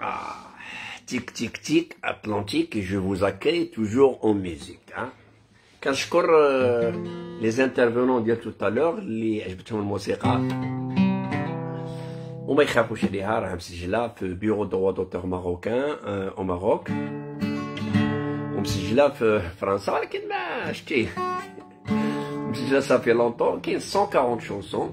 Ah, tic tic tic, Atlantique, je vous accueille toujours en musique. Quand hein. je euh, les intervenants d'hier tout à l'heure, les hein. on hein, bureau de droit d'auteur marocain euh, au Maroc. On Ça fait longtemps, 140 chansons.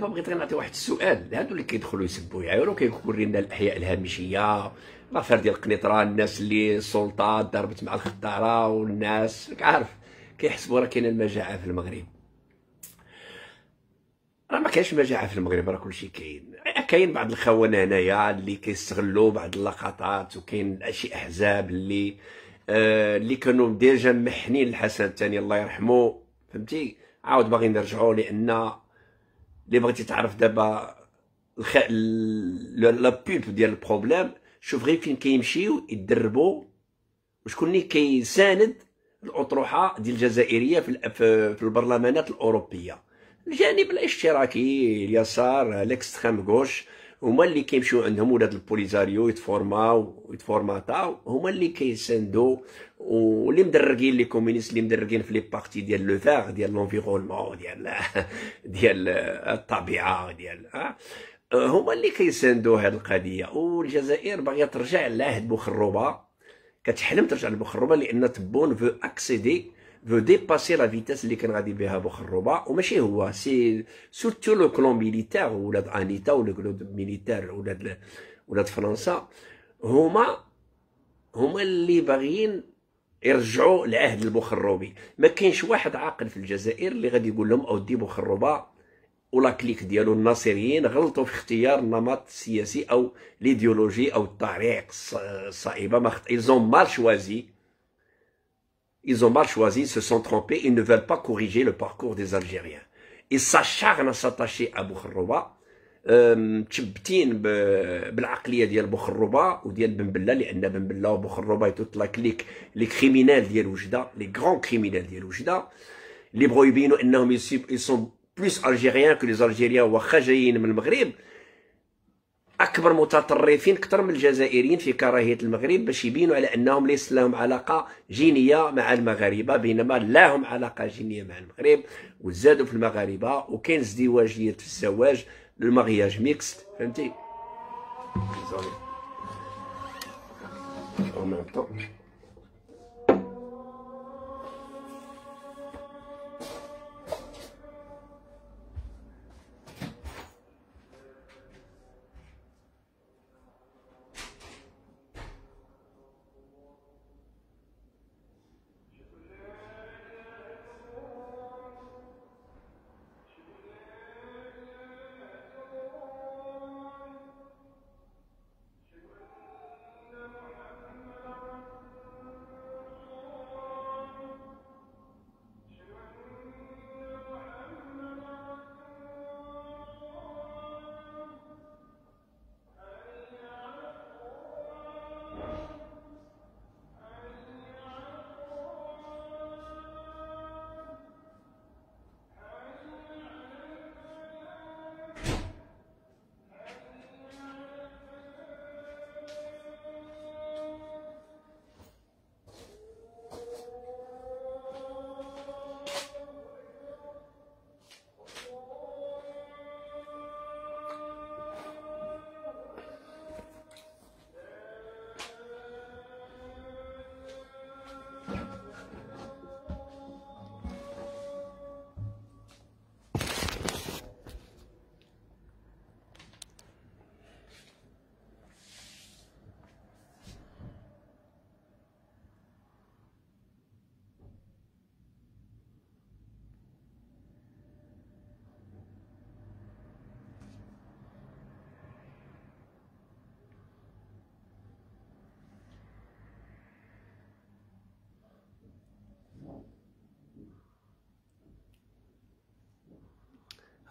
دابا بغيت نعطي واحد السؤال لهادو اللي كيدخلوا يسبوا يعايروا كيقول لنا الاحياء الهامشيه لافير ديال قنيطره الناس اللي السلطه ضربت مع الخطاره والناس راك عارف كيحسبوا راه كاينه المجاعه في المغرب راه ما كاينش مجاعه في المغرب راه كلشي كاين إيه، كاين بعض الخونه هنايا اللي كيستغلوا بعض اللقطات وكاين شي احزاب اللي آه اللي كانوا ديجا محنين الحسن الثاني الله يرحمه فهمتي عاود باغيين نرجعوا لان اللي بغيتي تعرف دابا الخ... لا بولب ديال البروبليم شوف غير فين كيمشيو يدربوا وشكون اللي كيساند الاطروحه ديال الجزائريه في في البرلمانات الاوروبيه الجانب الاشتراكي اليسار ليكستريم غوش هما اللي كيمشيو عندهم ولاد البوليزاريو يتفورماو ويتفورماطاو هما اللي كيساندو واللي مدركين لي كومينيست اللي مدركين في لي بارتي ديال لو فيغ ديال لونفيرونمون ديال ديال الطبيعه ديال آه. هما اللي كيساندو هاد القضيه والجزائر باغيه ترجع لعهد بوخروبه كتحلم ترجع لبوخروبه لان تبون فو اكسيدي فو ديباسي لا فيتاس اللي كان غادي بها بوخ الربع وماشي هو سي سورتو لو كلون ميليتار ولاد انيتا ولا كلون ميليتار ولاد ولاد فرنسا هما هما اللي باغيين يرجعوا لعهد البوخروبي ما كاينش واحد عاقل في الجزائر اللي غادي يقول لهم اودي بخروبا ولا كليك ديالو الناصريين غلطوا في اختيار النمط السياسي او ليديولوجي او الطريق الصائبه ما خط ايزون مال شوازي ils ont mal choisi, se sont trompés, ils ne veulent pas corriger le parcours des Algériens. Ils s'acharnent à s'attacher à Boukhrouba, euh, ou et ben ben toute la clique, les criminels oujda les grands criminels oujda les eux, ils sont plus algériens que les Algériens, ou Khajayin, le Maghreb, اكبر متطرفين اكثر من الجزائريين في كراهيه المغرب باش يبينوا على انهم ليس لهم علاقه جينيه مع المغاربه بينما لهم علاقه جينيه مع المغرب وزادوا في المغاربه وكاين ازدواجيه في الزواج المغياج ميكست فهمتي oh,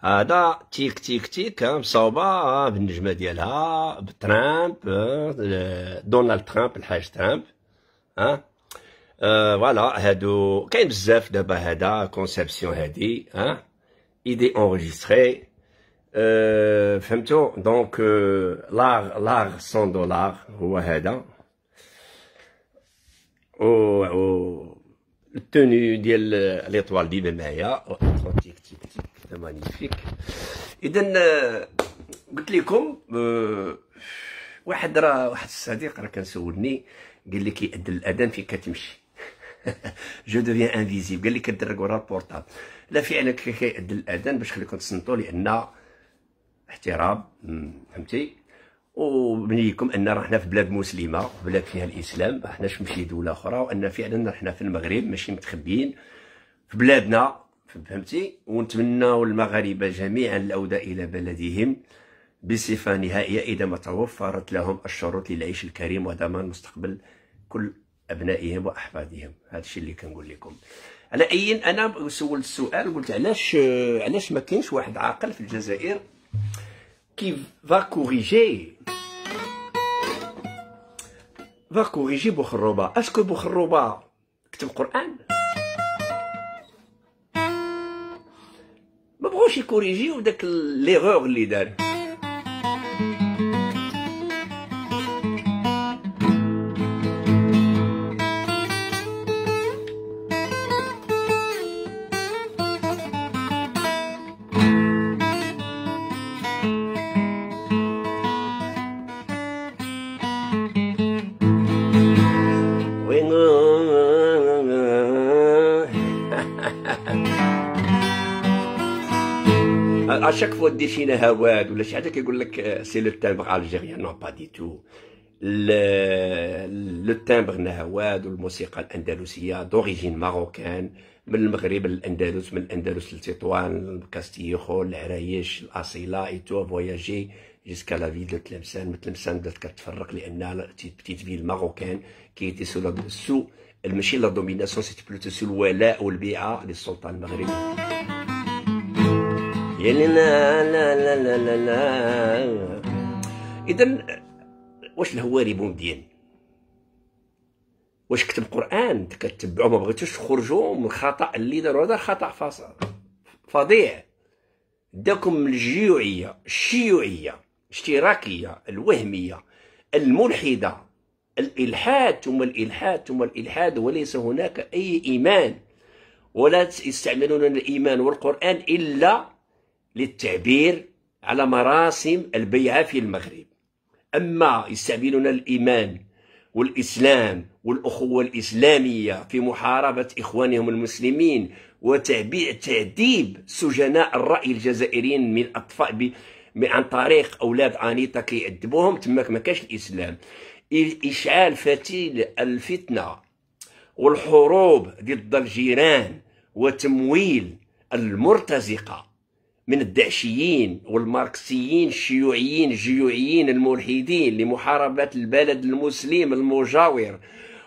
Ada tic, tic, tic, hein, b'sauba, dis là, Trump, hein, euh, Donald Trump, le hashtag Trump, hein. euh, voilà, hé, conception, hé, hein. idée enregistrée, euh, donc, l'art, 100 dollars, tenu, l'étoile, هذا مانيفيك اذا آه، قلت لكم آه، واحد راه واحد الصديق راه كان سولني قال لي كيأذن الاذان فين كتمشي جو دوفيان انفيزيبل قال لي كدرك ورا البورطابل لا فعلا كيأذن الاذان باش خليكم تصنتوا لان احترام فهمتي وبنيكم ان راه حنا في بلاد مسلمه بلاد فيها الاسلام ما حناش مشي دوله اخرى وان فعلا حنا في المغرب ماشي متخبيين في بلادنا فهمتي ونتمناو المغاربه جميعا العوده الى بلدهم بصفه نهائيه اذا ما توفرت لهم الشروط للعيش الكريم وضمان مستقبل كل ابنائهم واحفادهم هذا الشيء اللي كنقول لكم على اي انا سولت السؤال قلت علاش علاش ما كاينش واحد عاقل في الجزائر كي فا كوريجي فا كوريجي بوخروبا اسكو بوخروبا كتب قران ما بغوش يكوريجيو داك ليغور اللي دار فوا دير شي ولا شي حاجه كيقول لك سي لو تامبر الجيريان نو با دي تو لو تامبر نهواد والموسيقى الاندلسيه دوريجين ماروكان من المغرب للاندلس من الاندلس لتطوان كاستيخو العرايش الاصيله ايتو فواياجي جيسكا لا فيل دو تلمسان من تلمسان بدات كتفرق لان بتيت فيل ماروكان كيتي سو ماشي لا دوميناسيون سيتي بلوتو سو الولاء والبيعه للسلطه المغربيه يلي يعني لا لا لا لا لا لا اذا واش الهواري بومدين واش كتب قران كتبعو ما بغيتوش تخرجوا من الخطا اللي داروا هذا خطا فاصل فظيع داكم الجيوعيه الشيوعيه الاشتراكيه الوهميه الملحده الالحاد ثم الالحاد ثم الالحاد وليس هناك اي ايمان ولا يستعملون الايمان والقران الا للتعبير على مراسم البيعة في المغرب أما يستعملون الإيمان والإسلام والأخوة الإسلامية في محاربة إخوانهم المسلمين وتعبيع تعذيب سجناء الرأي الجزائريين من أطفاء عن طريق أولاد أنيتا كيعذبوهم تماك ما كاش الإسلام إشعال فتيل الفتنة والحروب ضد الجيران وتمويل المرتزقه من الدعشيين والماركسيين الشيوعيين الجيوعيين الملحدين لمحاربة البلد المسلم المجاور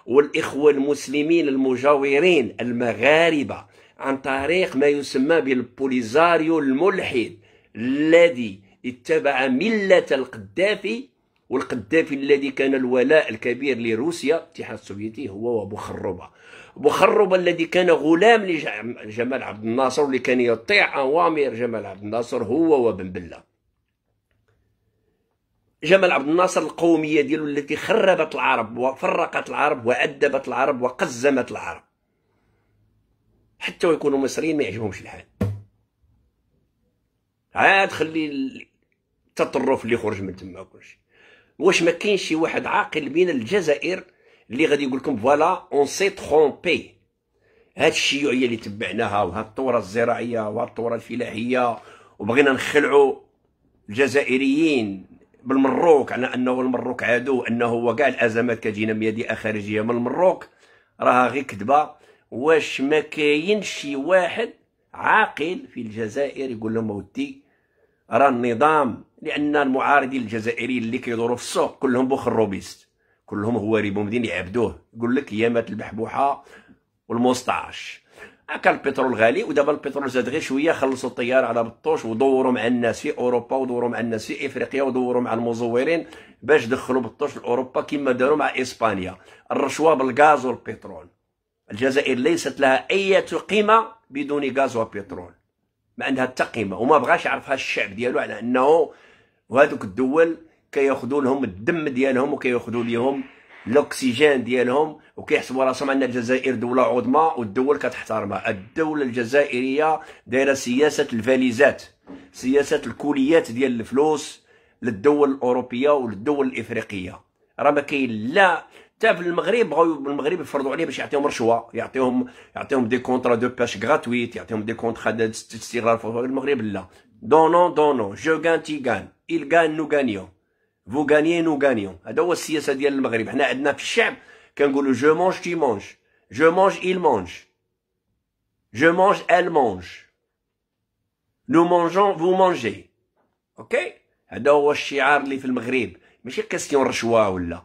والإخوة المسلمين المجاورين المغاربة عن طريق ما يسمى بالبوليزاريو الملحد الذي اتبع ملة القذافي والقذافي الذي كان الولاء الكبير لروسيا الاتحاد السوفيتي هو وابو خروبه بخرب الذي كان غلام لجمال عبد الناصر واللي كان يطيع أوامر جمال عبد الناصر هو وبن بلة جمال عبد الناصر القومية ديالو التي خربت العرب وفرقت العرب وأدبت العرب وقزمت العرب حتى ويكونوا مصريين ما يعجبهمش الحال عاد خلي التطرف اللي خرج من تما وكلشي واش ما كاينش شي واحد عاقل بين الجزائر اللي غادي يقول لكم فوالا اون سي ترومبي هاد الشيوعيه اللي تبعناها وهاد الثوره الزراعيه وهاد الثوره الفلاحيه وبغينا نخلعوا الجزائريين بالمروك على انه المروك عدو انه هو كاع الازمات كتجينا من يدي خارجيه من المروك راها غير كذبه واش ما كاين شي واحد عاقل في الجزائر يقول لهم اودي راه النظام لان المعارضين الجزائريين اللي كيدوروا في السوق كلهم بوخروبيست كلهم هواري ممدين يعبدوه يقول لك يامات البحبوحه والمستعش هكا البترول غالي ودابا البترول زاد غير شويه خلصوا الطيار على بطوش ودوروا مع الناس في اوروبا ودوروا مع الناس في افريقيا ودوروا مع المزورين باش دخلوا بطوش لاوروبا كما داروا مع اسبانيا الرشوه بالغاز والبترول الجزائر ليست لها اي قيمه بدون غاز وبترول ما عندها حتى قيمه وما بغاش يعرفها الشعب ديالو على انه وهذوك الدول كياخذوا لهم الدم ديالهم وكياخذوا لهم الاكسجين ديالهم وكيحسبوا راسهم ان الجزائر دوله عظمى والدول كتحترمها الدوله الجزائريه دايره سياسه الفاليزات سياسه الكوليات ديال الفلوس للدول الاوروبيه وللدول الافريقيه راه ما كاين لا حتى في المغرب بغاو المغرب يفرضوا عليه باش يعطيهم رشوه يعطيهم يعطيهم دي كونترا دو باش غراتويت يعطيهم دي كونترا استغلال المغرب لا دونون دونون جو غان تي غان il غان نو غانيو vous gagnez, nous gagnons. هذا هو السياسه ديال المغرب. حنا عندنا في الشعب كنقولوا جو مونج تي مونج. جو مونج il mange. جو mange, elle mange. نو مونجون فو مونجي اوكي هذا هو الشعار اللي في المغرب. ماشي كاستيون رشوه ولا.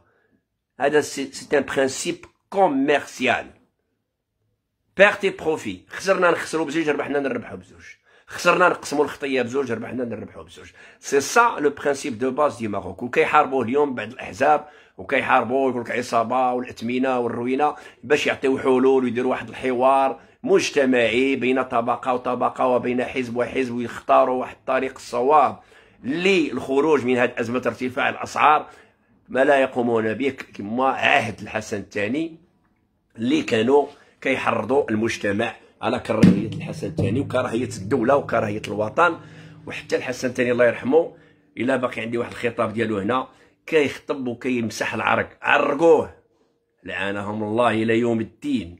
هذا سي ان برانسيب كوميرسيال. بيرت اي بروفي. خسرنا نخسروا بزوج ربحنا نربحوا بزوج. خسرنا نقسموا الخطيه بزوج ربحنا نربحوا بزوج سي سا لو برانسيب دو باز دي ماروك وكيحاربوه اليوم بعض الاحزاب وكيحاربوه يقول لك عصابه والاثمنه والروينه باش يعطيو حلول ويديروا واحد الحوار مجتمعي بين طبقه وطبقه وبين حزب وحزب ويختاروا واحد الطريق الصواب للخروج من هذه ازمه ارتفاع الاسعار ما لا يقومون به كما عهد الحسن الثاني اللي كانوا كيحرضوا المجتمع على كراهيه الحسن الثاني وكراهيه الدوله وكراهيه الوطن وحتى الحسن الثاني الله يرحمه الا باقي عندي واحد الخطاب ديالو هنا كيخطب وكيمسح العرق عرقوه لعنهم الله الى يوم الدين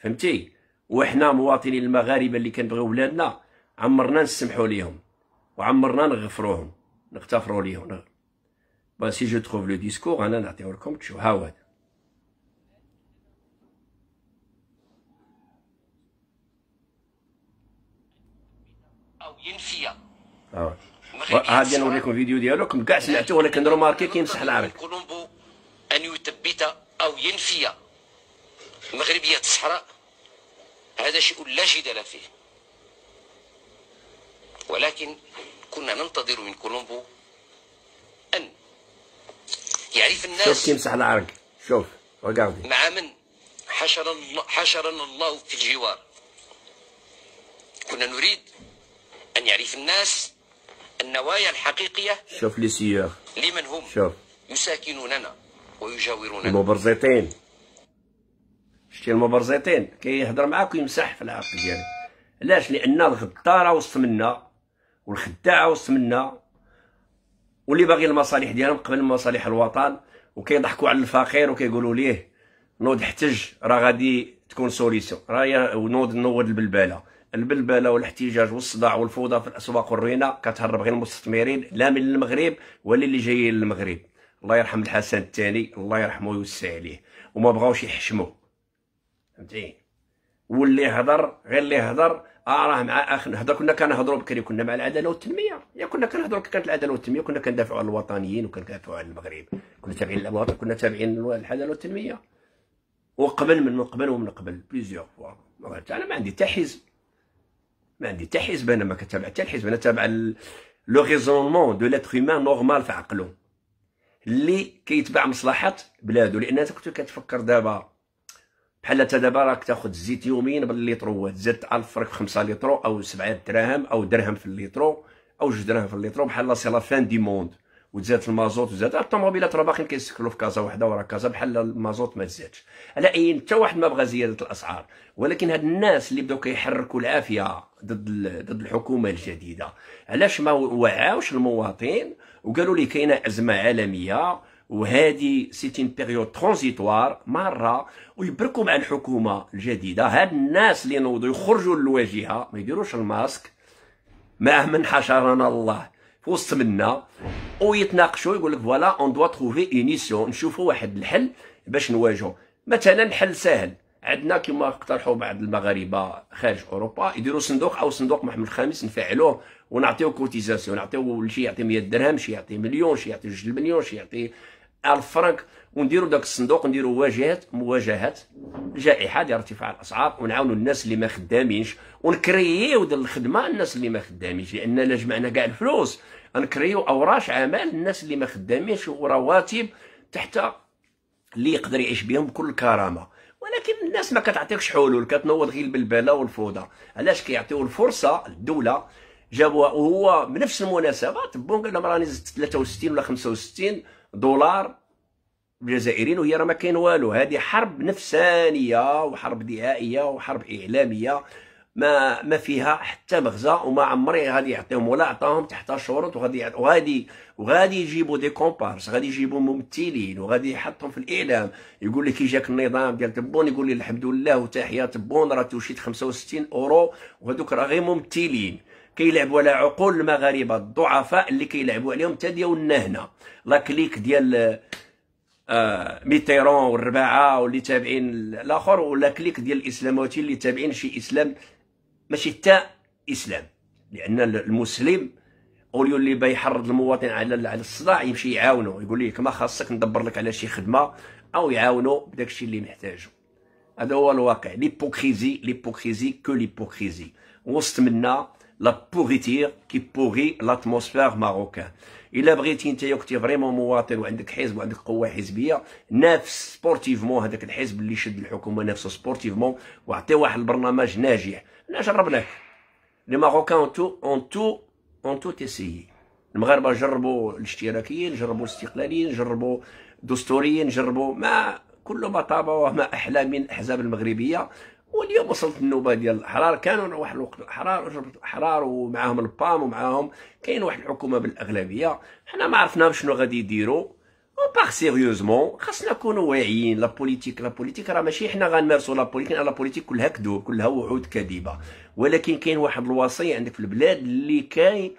فهمتي وحنا مواطنين المغاربه اللي كنبغيو ولادنا عمرنا نسمحوا ليهم وعمرنا نغفروهم نغتفروا ليهم بس سي جو تروف لو ديسكور انا نعطيه لكم تشوف ها هو ينفيا ينفيها آه. غادي نوريكم فيديو ديالو كاع سمعتوه ولكن روماركي كيمسح العرق كولومبو ان يثبت او ينفيا مغربيه الصحراء هذا شيء لا جدال فيه ولكن كنا ننتظر من كولومبو ان يعرف الناس شوف كيمسح العرق شوف ريغاردي مع من حشر الله حشرنا الله في الجوار كنا نريد أن يعرف الناس النوايا الحقيقية شوف لي سيور لمن هم شوف يساكنوننا ويجاوروننا المبرزيتين شتي المبرزيتين كيهضر معاك ويمسح في العقل ديالك علاش لان الغداره وسط منا والخداعه وسط منا واللي باغي المصالح ديالهم قبل مصالح الوطن وكيضحكوا على الفقير وكيقولوا ليه نوض احتج راه غادي تكون سوليسيون راه نوض نوض البلباله البلبله والاحتجاج والصداع والفوضى في الاسواق والروينه كتهرب غير المستثمرين لا من المغرب ولا اللي جايين للمغرب الله يرحم الحسن الثاني الله يرحمه ويوسع عليه وما بغاوش يحشموا فهمتي واللي هضر غير اللي هضر اه راه مع اخ هضر كنا كنهضروا بكري كنا مع العداله والتنميه يا كنا كنهضروا كانت العداله والتنميه كنا كندافعوا على الوطنيين وكندافعوا على المغرب كنا تابعين للوطن كنا تابعين العداله والتنميه وقبل من قبل ومن قبل بليزيوغ فوا انا ما عندي حتى حزب ما عندي حتى حزب انا ما كتابع حتى الحزب انا تابع لو ريزونمون دو لاتر هيومان نورمال في عقله اللي كيتبع مصلحه بلادو لان انت كنت كتفكر دابا بحال انت دابا راك تاخذ الزيت يوميا بالليتر واحد زدت على الفرق 5 لتر او 7 دراهم او درهم في الليترو او 2 دراهم في الليترو بحال سي لا فان دي موند وتزاد المازوت وزاد الطوموبيلات راه باقيين كيسكروا في كازا وحده ورا كازا بحال المازوت ما تزادش على اي حتى واحد ما بغى زياده الاسعار ولكن هاد الناس اللي بداو كيحركوا العافيه ضد ضد الحكومه الجديده علاش ما وعاوش المواطن وقالوا لي كاينه ازمه عالميه وهذه سيتين بيريود ترانزيتوار مره ويبركوا مع الحكومه الجديده هاد الناس اللي نوضوا يخرجوا للواجهه ما يديروش الماسك معه من حشرنا الله وسط منا ويتناقشوا يقول لك فوالا اون دوا تروفي اينيسيون نشوفوا واحد الحل باش نواجهوا مثلا حل سهل عندنا كما اقترحوا بعض المغاربه خارج اوروبا يديروا صندوق او صندوق محمد الخامس نفعلوه ونعطيو كوتيزاسيون نعطيو شي يعطي 100 درهم شي يعطي مليون شي يعطي 2 مليون شي يعطي 1000 فرنك ونديروا داك الصندوق نديروا واجهات مواجهات الجائحه ديال ارتفاع الاسعار ونعاونوا الناس اللي ما خدامينش ونكرييو ديال الخدمه الناس اللي ما خدامينش لان لا جمعنا كاع الفلوس نكرييو اوراش عمل الناس اللي ما خدامينش ورواتب تحت اللي يقدر يعيش بهم بكل كرامه ولكن الناس ما كتعطيكش حلول كتنوض غير البلبله والفوضى علاش كيعطيو الفرصه للدوله جابوها وهو بنفس المناسبه تبون قال لهم راني زدت 63 ولا 65 دولار الجزائريين وهي راه ما كاين والو هذه حرب نفسانيه وحرب دعائيه وحرب اعلاميه ما ما فيها حتى مغزى وما عمري غادي يعطيهم ولا عطاهم تحت شروط وغادي وغادي وغادي يجيبوا دي كومبارس غادي يجيبوا ممثلين وغادي يحطهم في الاعلام يقول لك جاك النظام ديال تبون يقول لي الحمد لله وتحيه تبون راه توشيت 65 اورو وهذوك راه غير ممثلين كيلعبوا على عقول المغاربه الضعفاء اللي كيلعبوا عليهم حتى ديال النهنه لا كليك ديال آه، ميتيرون والرباعه واللي تابعين الاخر ولا كليك ديال الاسلاموتي اللي تابعين شي اسلام ماشي حتى اسلام لان المسلم اوليو اللي بيحرض المواطن على على الصداع يمشي يعاونه يقول لك ما خاصك ندبر لك على شي خدمه او يعاونه بداك الشيء اللي محتاجه هذا هو الواقع ليبوكريزي ليبوكريزي كو ليبوكريزي وسط منا لا بوغيتير كي بوغي لاتموسفير ماروكان الا بغيتي نتايا كنتي فريمون مواطن وعندك حزب وعندك قوه حزبيه نافس سبورتيفمون هذاك الحزب اللي شد الحكومه نفسه سبورتيفمون وعطي واحد البرنامج ناجح انا جربناه لي ماروكان اون تو اون تو اون تو تيسي المغاربه جربوا الاشتراكيين جربوا الاستقلاليين جربوا دستوريين جربوا ما كل ما طاب وما احلى من الاحزاب المغربيه واليوم وصلت النوبه ديال الاحرار كانوا واحد الوقت الاحرار وجبت الاحرار ومعاهم البام ومعاهم كاين واحد الحكومه بالاغلبيه حنا ما عرفناش شنو غادي يديروا اون باغ سيريوزمون خاصنا نكونوا واعيين لا بوليتيك لا بوليتيك راه ماشي حنا غنمارسوا لا بوليتيك لا بوليتيك كلها كذوب كلها وعود كذبه ولكن كاين واحد الوصي عندك في البلاد اللي كاين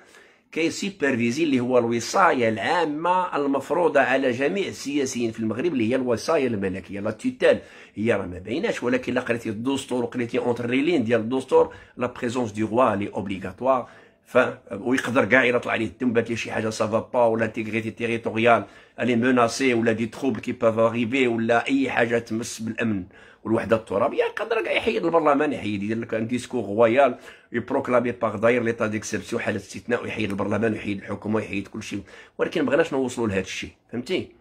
كيسوبرفيزي اللي هو الوصايه العامه المفروضه على جميع السياسيين في المغرب اللي هي الوصايه الملكيه لا تيتال هي راه ما بيناش ولكن لا قريتي الدستور وقريتي اونتر لي لين ديال الدستور لا بريزونس دي روا لي اوبليغاتوار ف ويقدر كاع يطلع عليه الدم بات شي حاجه سافا با ولا انتيغريتي تيريتوريال لي مناسي ولا دي تروبل كي باف اريفي ولا اي حاجه تمس بالامن والوحده الترابيه قدر كاع يحيد البرلمان يحيد يدير لك ان ديسكور غويال يبروكلامي باغ داير ليطا ديكسيبسيون حاله استثناء ويحيد البرلمان ويحيد الحكومه ويحيد كل شيء ولكن بغيناش نوصلوا لهذا الشيء فهمتي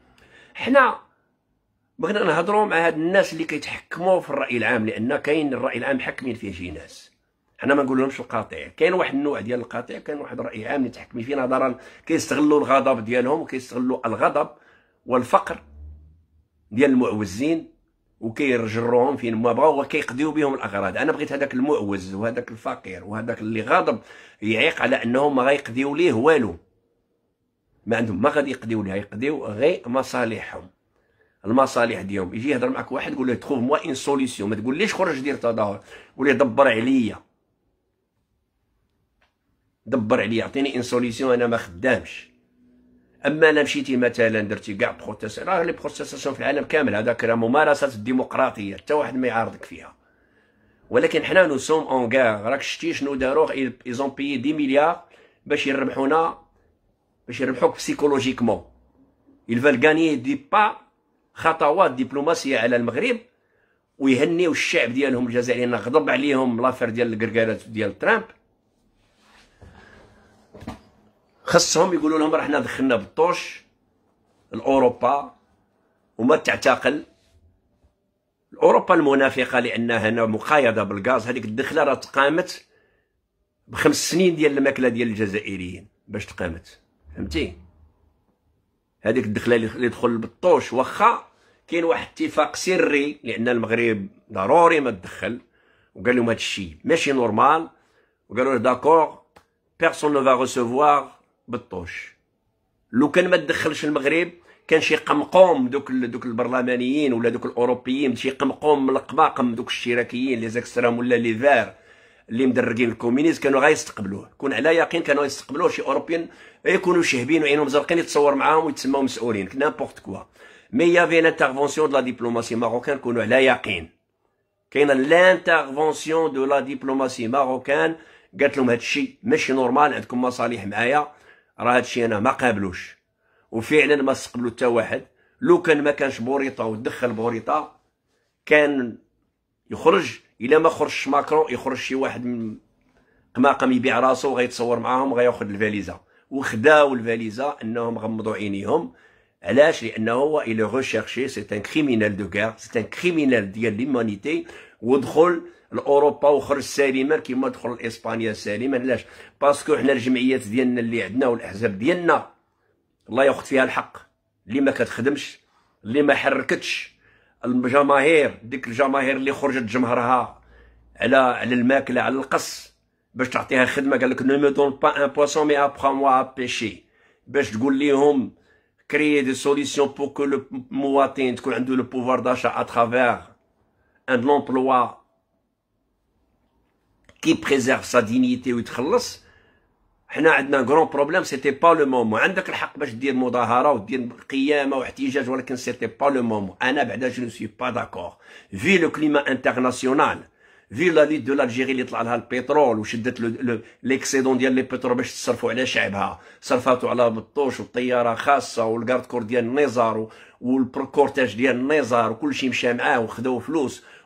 حنا بغينا نهضروا مع هاد الناس اللي كيتحكموا في الراي العام لان كاين الراي العام حاكمين فيه شي ناس حنا ما نقولهمش القاطع كاين واحد النوع ديال القاطع كاين واحد الراي العام اللي تحكمي فيه نظرا كيستغلوا الغضب ديالهم وكيستغلوا الغضب والفقر ديال المعوزين وكيرجروهم فين ما بغاو وكيقضيو بهم الاغراض انا بغيت هذاك المعوز وهذاك الفقير وهذاك اللي غاضب يعيق على انهم ما غيقضيو ليه والو ما عندهم ما غادي يقضيو ليه يقضيو غير مصالحهم المصالح ديالهم يجي يهضر معك واحد قول له تخوف موا ان سوليسيون ما ليش خرج دير تظاهر قول له دبر عليا دبر عليا عطيني ان سوليسيون انا ما خدامش اما انا مشيتي مثلا درتي كاع بروتيس راه لي بروتيساسيون في العالم كامل هذاك راه ممارسات الديمقراطيه حتى واحد ما يعارضك فيها ولكن حنا نو سوم اون غار راك شتي شنو داروه ايزون بيي 10 مليار باش يربحونا باش يربحوك بسيكولوجيكمون يلفال غاني دي با خطوات دبلوماسيه على المغرب ويهنيو الشعب ديالهم الجزائريين غضب عليهم لافير ديال الكركارات ديال ترامب خصهم يقولوا لهم راه حنا دخلنا بالطوش لاوروبا وما تعتقل اوروبا المنافقه لانها هنا مقايضه بالغاز هذيك الدخله راه تقامت بخمس سنين ديال الماكله ديال الجزائريين باش تقامت فهمتي هذيك الدخله اللي دخل بالطوش واخا كاين واحد اتفاق سري لان المغرب ضروري ما تدخل وقال لهم هذا الشيء ماشي نورمال وقالوا له داكور بيرسون نو فا ريسيفوار بالطوش لو كان ما تدخلش المغرب كان شي قمقوم دوك دوك البرلمانيين ولا دوك الاوروبيين شي قمقوم من القماقم دوك الاشتراكيين لي زاكسترام ولا لي فار اللي مدرقين الكومينيز كانوا غايستقبلوه كون على يقين كانوا يستقبلوه شي اوروبيين يكونوا شهبين وعينهم زرقين يتصور معاهم ويتسموا مسؤولين نابورت كوا مي يافي لانترفونسيون دو لا ديبلوماسي ماروكان كونوا على يقين كاينه لانترفونسيون دو لا ديبلوماسي ماروكان قالت لهم هادشي ماشي نورمال عندكم مصالح معايا راه هادشي انا ما قابلوش وفعلا ما استقبلوا حتى واحد لو كان ما كانش بوريطه ودخل بوريطه كان يخرج الا ما خرجش ماكرون يخرج شي واحد من قماقم يبيع راسو وغيتصور معاهم وغياخذ الفاليزه وخداو الفاليزه انهم غمضوا عينيهم علاش لانه هو الى ريشيرشي سي ان كريمينال دو غير سي ان كريمينال ديال ليمونيتي ودخل لاوروبا وخرج سالما كيما دخل لاسبانيا سالما علاش باسكو حنا الجمعيات ديالنا اللي عندنا والاحزاب ديالنا الله ياخذ فيها الحق اللي ما كتخدمش اللي ما حركتش الجماهير ديك الجماهير اللي خرجت جمهرها على على الماكله على القص باش تعطيها خدمه قال لك نو دون با ان بوسون مي ابخا موا بيشي باش تقول لهم كريي دي سوليسيون بو كو المواطن تكون عنده لو بوفوار داشا ا ترافير ان لومبلوا كي بريزيرف سا دينيتي ويتخلص حنا عندنا غرون بروبليم سيتي با لو مومون عندك الحق باش دير مظاهره ودير قيامه واحتجاج ولكن سيتي با لو مومون انا بعدا جو سوي با داكور في لو كليما انترناسيونال في لا ليت دو لالجيري اللي طلع لها البترول وشدت ليكسيدون ديال لي بترول باش تصرفوا على شعبها صرفاتو على بطوش والطياره خاصه والكارد كور ديال النزار والبركورتاج ديال النزار وكلشي مشى معاه وخداو فلوس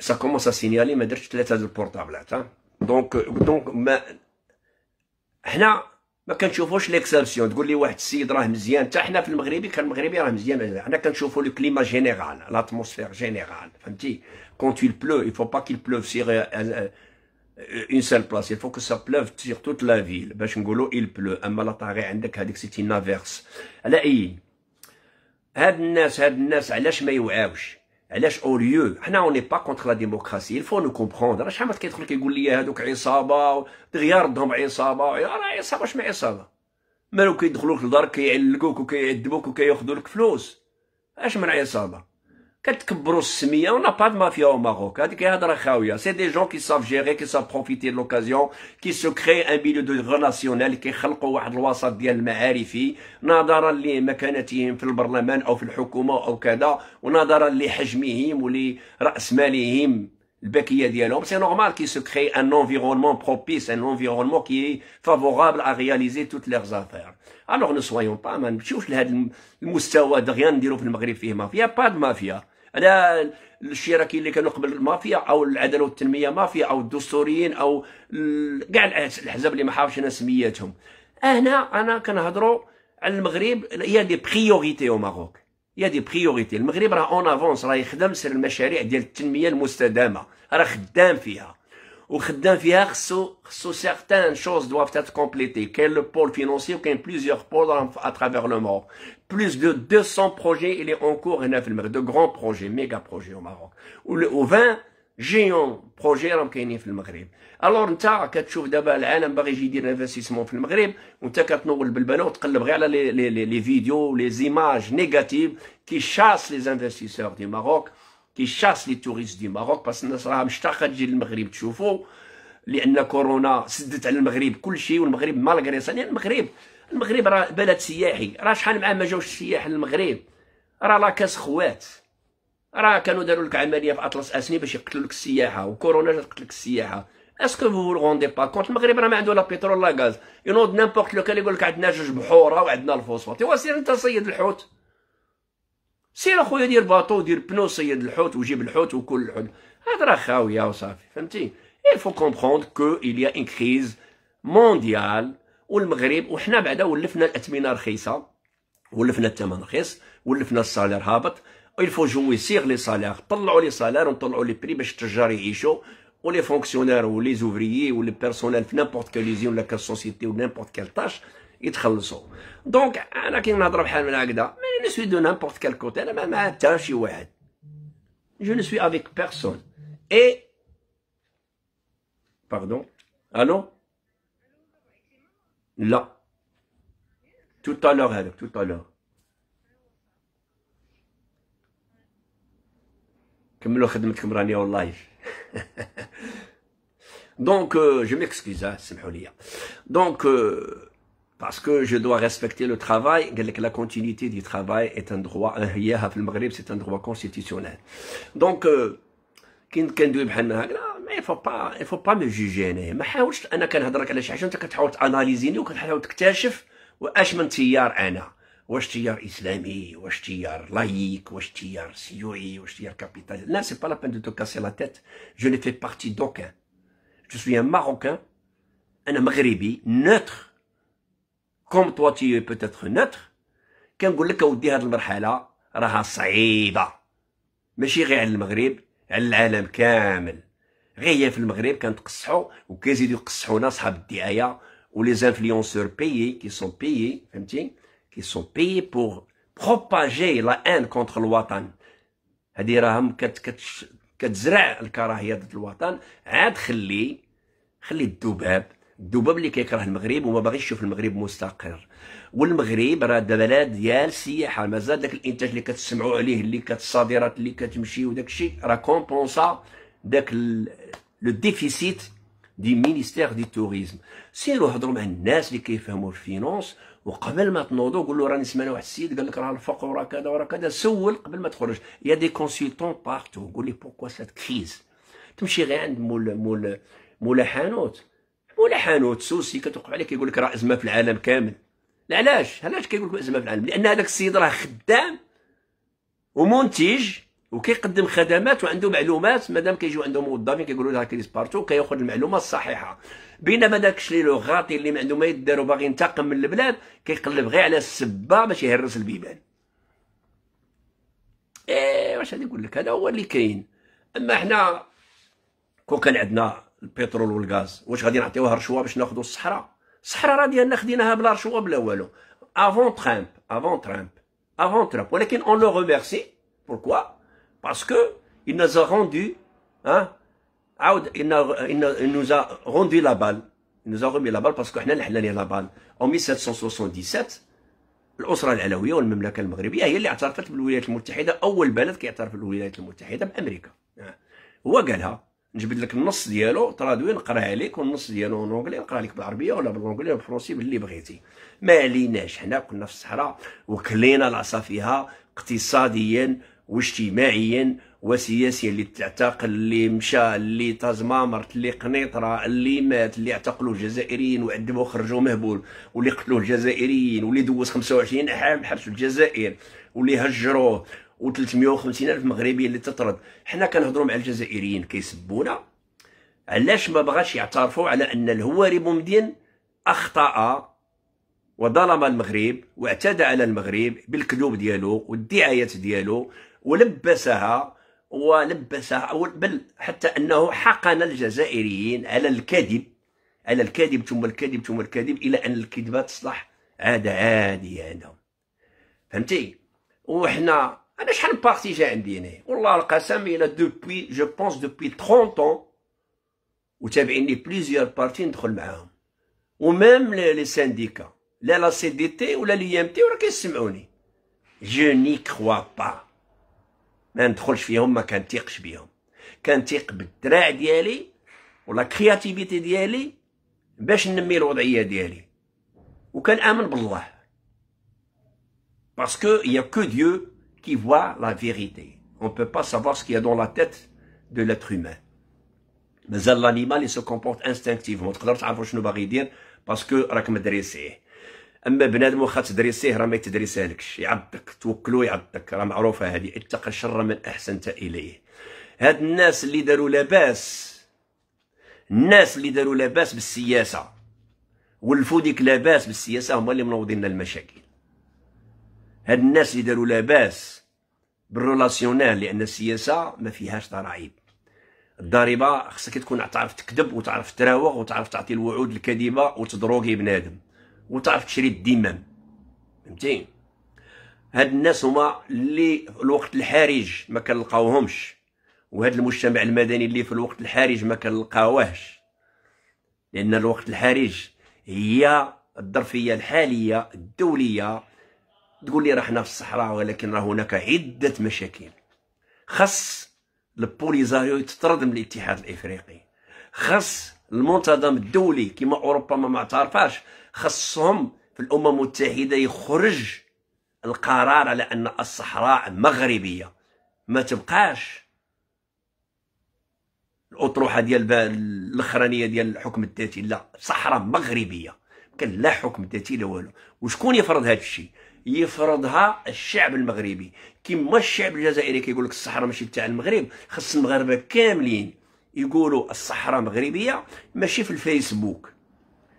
سا كومونس ا سينيالي ما درتش ثلاثه د البورطابلات دونك دونك ما حنا ما كنشوفوش ليكسابسيون تقول لي واحد السيد راه مزيان حتى حنا في المغربي كان المغربي راه مزيان حنا كنشوفو لو كليما جينيرال لاتموسفير جينيرال فهمتي كون تيل بلو il faut pas qu'il pleuve sur euh, euh, euh, une seule place il faut que ça pleuve sur toute la ville باش نقولو il pleut اما لا طاري عندك هذيك سيتي نافيرس على اي هاد الناس هاد الناس علاش ما يوعاوش علاش او ليو حنا اوني با كونتر لا ديموكراسي الفو نو كومبروندر شحال من كيدخل كيقول لي هادوك عصابه دغيا ردهم عصابه راه عصابه شمع عصابه مالو كيدخلوك لدارك كيعلقوك وكيعذبوك وكياخذوا لك فلوس اش من عصابه qu'est-ce que Brosmi hein? on n'a pas de mafia au Maroc à hein? dire qu'il hein? c'est des gens qui savent gérer qui savent profiter de l'occasion qui se créent un billet de relationnel créent quelques uns de la société malgari n'adorent les mécanites dans le parlement ou dans le pouvoir ou comme ça on n'adore les pêcheurs et des hommes c'est normal qu'ils se crée un environnement propice un environnement qui est favorable à réaliser toutes leurs affaires alors ne soyons pas mal tu vois les musulmans d'ici au Maroc il y a pas de mafia على الشراكيين اللي كانوا قبل المافيا او العداله والتنميه مافيا او الدستوريين او كاع الاحزاب اللي ما حافظش انا سمياتهم هنا انا كنهضروا على المغرب هي دي بريوريتي او ماروك هي دي بريوريتي المغرب راه اون افونس راه يخدم سير المشاريع ديال التنميه المستدامه راه خدام فيها ou, خدام فيها خصو certaines choses doivent être complétées est le pôle financier qu'il y a plusieurs pôles à travers le monde plus de 200 projets il est encore en cours au Maroc de grands projets méga projets au Maroc ou au 20 géants projets sont qu'il y a au Maroc alors quand tu vois d'abord le monde de faire un réassissement au Maroc et tu tu parles du bâti et on te les vidéos les images négatives qui chassent les investisseurs du Maroc كيشاس لي توريست دي ماروك باسكو الناس راه مشتاقه تجي للمغرب تشوفوا لان كورونا سدت على المغرب كل شيء والمغرب مالغري يعني المغرب المغرب راه بلد سياحي راه شحال معاه ما جاوش السياح للمغرب راه لاكاس خوات راه كانوا داروا لك عمليه في اطلس اسني باش يقتلوا لك السياحه وكورونا جات لك السياحه اسكو فو روندي با كونت المغرب راه ما عنده لا بترول لا غاز ينوض نيمبورت لوكال يقول لك عندنا جوج بحوره وعندنا الفوسفات ايوا سير انت صيد الحوت سير اخويا دير باطو دير بنو صيد الحوت وجيب الحوت وكل الحوت هاد راه خاويه وصافي فهمتي il faut comprendre que il y a une crise mondiale والمغرب وحنا بعدا ولفنا الاثمنه رخيصه ولفنا الثمن رخيص ولفنا الصالير هابط il faut jouer لي صالير طلعوا لي صالير ونطلعوا لي بري باش التجار يعيشوا ولي فونكسيونير ولي زوفريي ولي بيرسونيل في نيمبورت كو ولا كالسوسيتي ولا نيمبورت كال تاش Donc, je ne suis de n'importe quel côté. Je ne suis avec personne. Et... Pardon Allô Là. Tout à l'heure, avec, Tout à l'heure. Donc, euh, je m'excuse, hein. C'est le Donc... Euh, parce que je dois respecter le travail, la continuité du travail est un droit, un c'est un droit constitutionnel. Donc, euh, mais il faut pas, il faut pas me juger انا ما حاولش انا كنهضرك على شي حاجه انت كتحاول تاناليزيني وكتحاول تكتشف واش من تيار انا واش تيار اسلامي واش تيار laïque واش pas la peine de te casser la tête, je ne fais partie d'aucun. Je suis un Marocain, كوم توا تي بوتيتر نوتر كنقول لك اودي هاد المرحله راها صعيبه ماشي غير على المغرب على العالم كامل غير هي في المغرب كنتقصحوا وكيزيدوا يقصحونا صحاب الدعايه ولي زانفلونسور بيي كي سون بيي فهمتي كي سون بيي بور بروباجي لا ان كونتر الوطن هذه راهم كتزرع الكراهيه ضد الوطن عاد خلي خلي الذباب دوباب اللي كيكره المغرب وما باغيش يشوف المغرب مستقر والمغرب راه دابا لا ديال سياحه مازال داك الانتاج اللي كتسمعوا عليه اللي كتصادرات اللي كتمشي وداك الشيء راه كومبونسا داك لو ديفيسيت دي مينيستير دي توريزم سيروا هضروا مع الناس اللي كيفهموا الفينونس وقبل ما تنوضوا قول له راني سمعنا واحد السيد قال لك راه الفقر وراه كذا وراه كذا سول قبل ما تخرج يا دي كونسلتون بارتو قول لي بوكوا سات كريز تمشي غير عند مول مول مولا حانوت ولا حانوت سوسي كتوقع عليه كيقول لك راه ازمه في العالم كامل علاش علاش كيقول لك ازمه في العالم لان هذاك السيد راه خدام ومنتج وكيقدم خدمات وعنده معلومات مادام كيجيو عندهم موظفين كيقولوا لها كريس بارتو كياخذ المعلومه الصحيحه بينما داك الشلي لو غاطي اللي ما عنده ما يدار وباغي ينتقم من البلاد كيقلب غير على السبه باش يهرس البيبان ايه واش غادي نقول لك هذا هو اللي كاين اما حنا كون كان عندنا البترول والغاز واش غادي نعطيوها رشوه باش ناخذوا الصحراء الصحراء راه ديالنا خديناها بلا رشوه بلا والو افون ترامب افون ترامب افون ترامب ولكن اون لو ريميرسي بوركوا باسكو il nous a rendu hein عاود il, il, il nous a rendu la balle il nous a remis la balle باسكو حنا اللي حنا لا بال او 1777 الاسره العلويه والمملكه المغربيه هي اللي اعترفت بالولايات المتحده اول بلد كيعترف بالولايات المتحده بامريكا هو قالها نجبد لك النص ديالو ترادوي نقراه عليك والنص ديالو اونغلي نقرا لك بالعربيه ولا ولا بالفرنسي باللي بغيتي ما عليناش حنا كنا في الصحراء وكلينا العصا فيها اقتصاديا واجتماعيا وسياسيا اللي تعتقل اللي مشى اللي تازمامرت اللي قنيطره اللي مات اللي اعتقلوا الجزائريين وعذبوا خرجوا مهبول واللي قتلوه الجزائريين واللي دوز 25 عام حبسوا الجزائر واللي هجروه و350 الف مغربي اللي تطرد حنا كنهضروا مع الجزائريين كيسبونا علاش ما بغاش يعترفوا على ان الهواري بومدين اخطا وظلم المغرب واعتدى على المغرب بالكذوب ديالو والدعايات ديالو ولبسها ولبسها بل حتى انه حقن الجزائريين على الكذب على الكذب ثم الكذب ثم الكذب الى ان الكذبه تصلح عاده عاديه هذا فهمتي وحنا انا شحال من بارتي جا عندي هنا والله القسم الى دوبوي جو بونس دوبوي 30 طون وتابعيني بليزيور بارتي ندخل معاهم ومام لي سانديكا لا لا سي دي تي ولا لي ام e تي وراه كيسمعوني جو ني كخوا با ما ندخلش فيهم ما كنتيقش بيهم كنتيق بالدراع ديالي ولا كرياتيفيتي ديالي باش نمي الوضعيه ديالي وكنامن بالله باسكو يا كو ديو qui voit la vérité. On ne peut pas savoir ce qu'il y a dans la tête de l'être humain. Mais l'animal, il se comporte instinctivement. تقدر تعرفوا شنو باغي يدير باسكو راك مدرسيه. اما بنادم واخا تدريسيه راه ما يتدرسهلكش يعضك توكلو يعضك راه معروفه هذه اتق الشر من احسنت اليه. هاد الناس اللي داروا لاباس الناس اللي داروا لاباس بالسياسه ولفوا ديك لاباس بالسياسه هما اللي منوضين لنا المشاكل هاد الناس اللي داروا لاباس بالرولاسيونيل لان السياسه ما فيهاش ضرائب الضريبه خصك تكون تعرف تكذب وتعرف تراوغ وتعرف تعطي الوعود الكاذبه وتضروغي بنادم وتعرف تشري الديمان فهمتي هاد الناس هما اللي في الوقت الحرج ما كنلقاوهمش وهاد المجتمع المدني اللي في الوقت الحرج ما كنلقاوهش لان الوقت الحرج هي الظرفيه الحاليه الدوليه تقول لي رحنا في الصحراء ولكن راه هناك عده مشاكل خص البوليزاريو يتطرد من الاتحاد الافريقي خص المنتظم الدولي كما اوروبا ما معترفاش خصهم في الامم المتحده يخرج القرار على ان الصحراء مغربيه ما تبقاش الاطروحه ديال الاخرانيه ديال الحكم الذاتي لا صحراء مغربيه كان لا حكم ذاتي لا والو وشكون يفرض هذا الشيء يفرضها الشعب المغربي كما الشعب الجزائري كيقول لك الصحراء ماشي تاع المغرب خص المغاربه كاملين يقولوا الصحراء مغربيه ماشي في الفيسبوك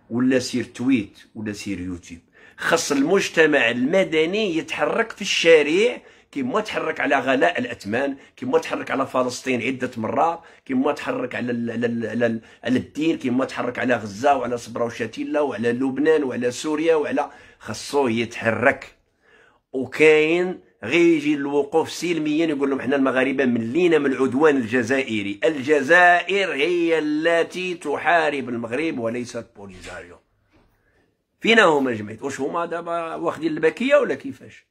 ولا سير تويت ولا سير يوتيوب خص المجتمع المدني يتحرك في الشارع كيما تحرك على غلاء الأثمان كيما تحرك على فلسطين عدة مرات كيما تحرك على على الدين كيما تحرك على غزة وعلى صبرا وشاتيلا وعلى لبنان وعلى سوريا وعلى خصو يتحرك وكاين غير يجي الوقوف سلميا يقول لهم حنا المغاربه ملينا من العدوان الجزائري الجزائر هي التي تحارب المغرب وليست بوليزاريو فينا هما جمعيت واش هما دابا واخدين البكيه ولا كيفاش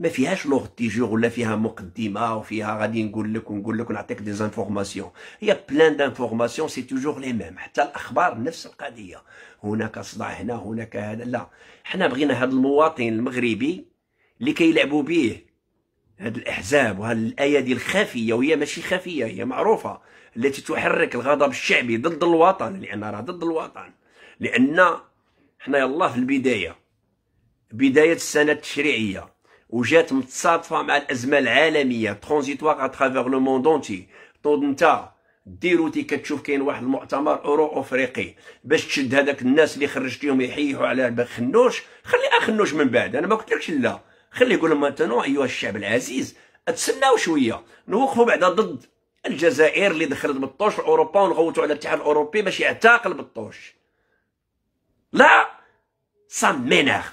ما فيهاش لوغ تيجور ولا فيها مقدمه وفيها غادي نقول لك ونقول لك ونعطيك دي زانفورماسيون هي بلان دانفورماسيون سي توجور لي ميم حتى الاخبار نفس القضيه هناك صداع هنا هناك هذا لا حنا بغينا هذا المواطن المغربي اللي كيلعبوا به هاد الاحزاب وهاد الايادي الخفيه وهي ماشي خفيه هي معروفه التي تحرك الغضب الشعبي ضد الوطن لان راه ضد الوطن لان حنا يلاه في البدايه بدايه السنه التشريعيه وجات متصادفه مع الازمه العالميه ترانزيتوار اترافيغ لو موند اونتي طود نتا ديروتي كتشوف كاين واحد المؤتمر اورو افريقي باش تشد هذاك الناس اللي خرجتيهم يحيحوا على خنوش خلي اخنوش من بعد انا ما قلتلكش لا خلي يقول لهم ماتنو ايها الشعب العزيز تسناو شويه نوقفوا بعدا ضد الجزائر اللي دخلت بالطوش اوروبا ونغوتوا على الاتحاد الاوروبي باش يعتقل بالطوش لا سا مينيرف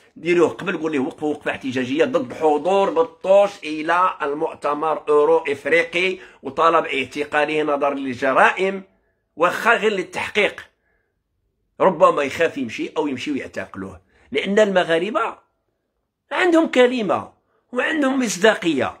ديروه قبل قولي ليه وقفه وقفه احتجاجيه ضد حضور بطوش الى المؤتمر اورو افريقي وطلب اعتقاله نظرا للجرائم واخا غير للتحقيق ربما يخاف يمشي او يمشي ويعتقلوه لان المغاربه عندهم كلمه وعندهم مصداقيه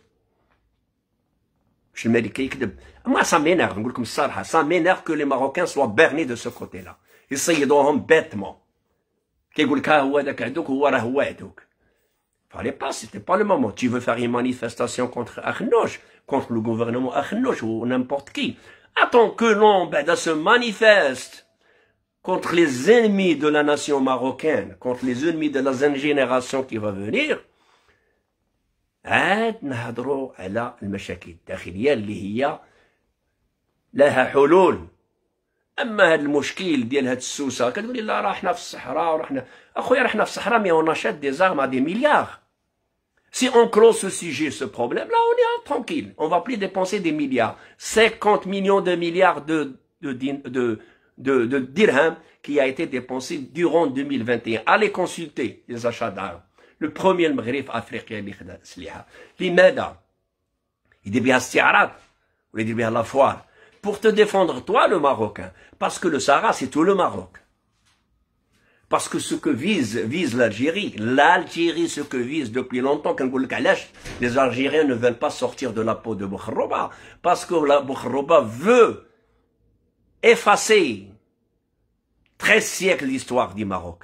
Je me dis que سا ça, m'énerve, لكم الصراحه ça, مينيرف que les marocains سوا bernés de ce côté là ils بيتمون sont hein, bêtement. Fallait pas, c'était pas le moment. Tu veux faire une manifestation contre Arnoche, contre le gouvernement Arnoche ou n'importe qui. Attends que l'on ben, se manifeste contre les ennemis de la nation marocaine, contre les ennemis de la jeune génération qui va venir. عاد on achète des armes à des milliards. Si on croise ce sujet, ce problème-là, on est tranquille. On ne va plus dépenser des milliards. 50 millions de milliards de, de, dirhams qui ont été dépensés durant 2021. Allez consulter les achats d'armes. Le premier المغرب Les Il Il bien à à la foire, pour te défendre toi le marocain parce que le Sahara c'est tout le Maroc parce que ce que vise vise l'Algérie l'Algérie ce que vise depuis longtemps les Algériens ne veulent pas sortir de la peau de Bukhroba. parce que la veut effacer 13 siècles d'histoire du Maroc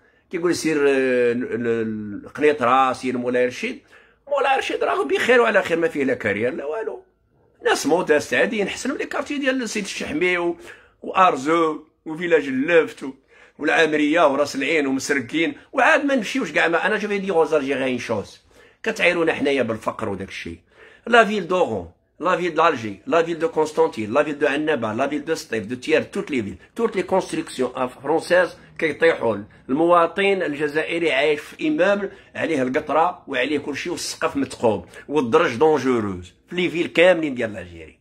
كيقول سير آه، القنيطره سير مولاي رشيد مولاي رشيد راه بخير وعلى خير ما فيه لا كارير لا والو ناس موتاس عاديين حسن من لي ديال سيد الشحمي وارزو وفيلاج اللفت والعامريه وراس العين ومسركين وعاد ما نمشيوش كاع ما انا جو في دي غوزارجي غاين شوز كتعايرونا حنايا بالفقر وداك الشيء لا فيل دوغون La ville d'Alger, la ville de Constantine, la ville d'Annaba, la ville de Sétif, de Thiers, toutes les villes, toutes les constructions françaises qui y tombent. Le مواطن il est habitant immeubles, immeuble, عليه القطرة و عليه كل شيء و السقف مثقوب و الدرج dangereux, في لي فيل كاملين de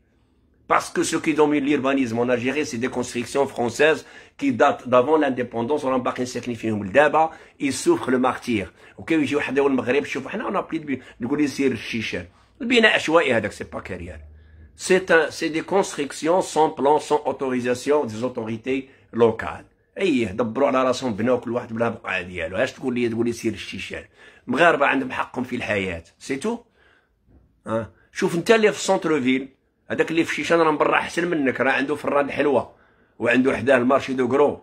Parce que ce qui domine l'urbanisme en Algérie, c'est des constructions françaises qui datent d'avant l'indépendance, on en a pas qu'ils s'enfinent le daba, ils souffrent le martyre. on a" البناء عشوائي هذاك سي با كاريير سي سي دي كونستركسيون سون بلان سون اوتوريزاسيون دي زوتوريتي لوكال ايه دبروا على راسهم بناو كل واحد بلا بقعه ديالو اش تقول لي تقول لي سير الشيشان مغاربه عندهم حقهم في الحياه سي تو أه. شوف انت اللي في السونتر فيل هذاك اللي في الشيشان راه برا احسن منك راه عنده فران حلوه وعنده حداه المارشي دو كرو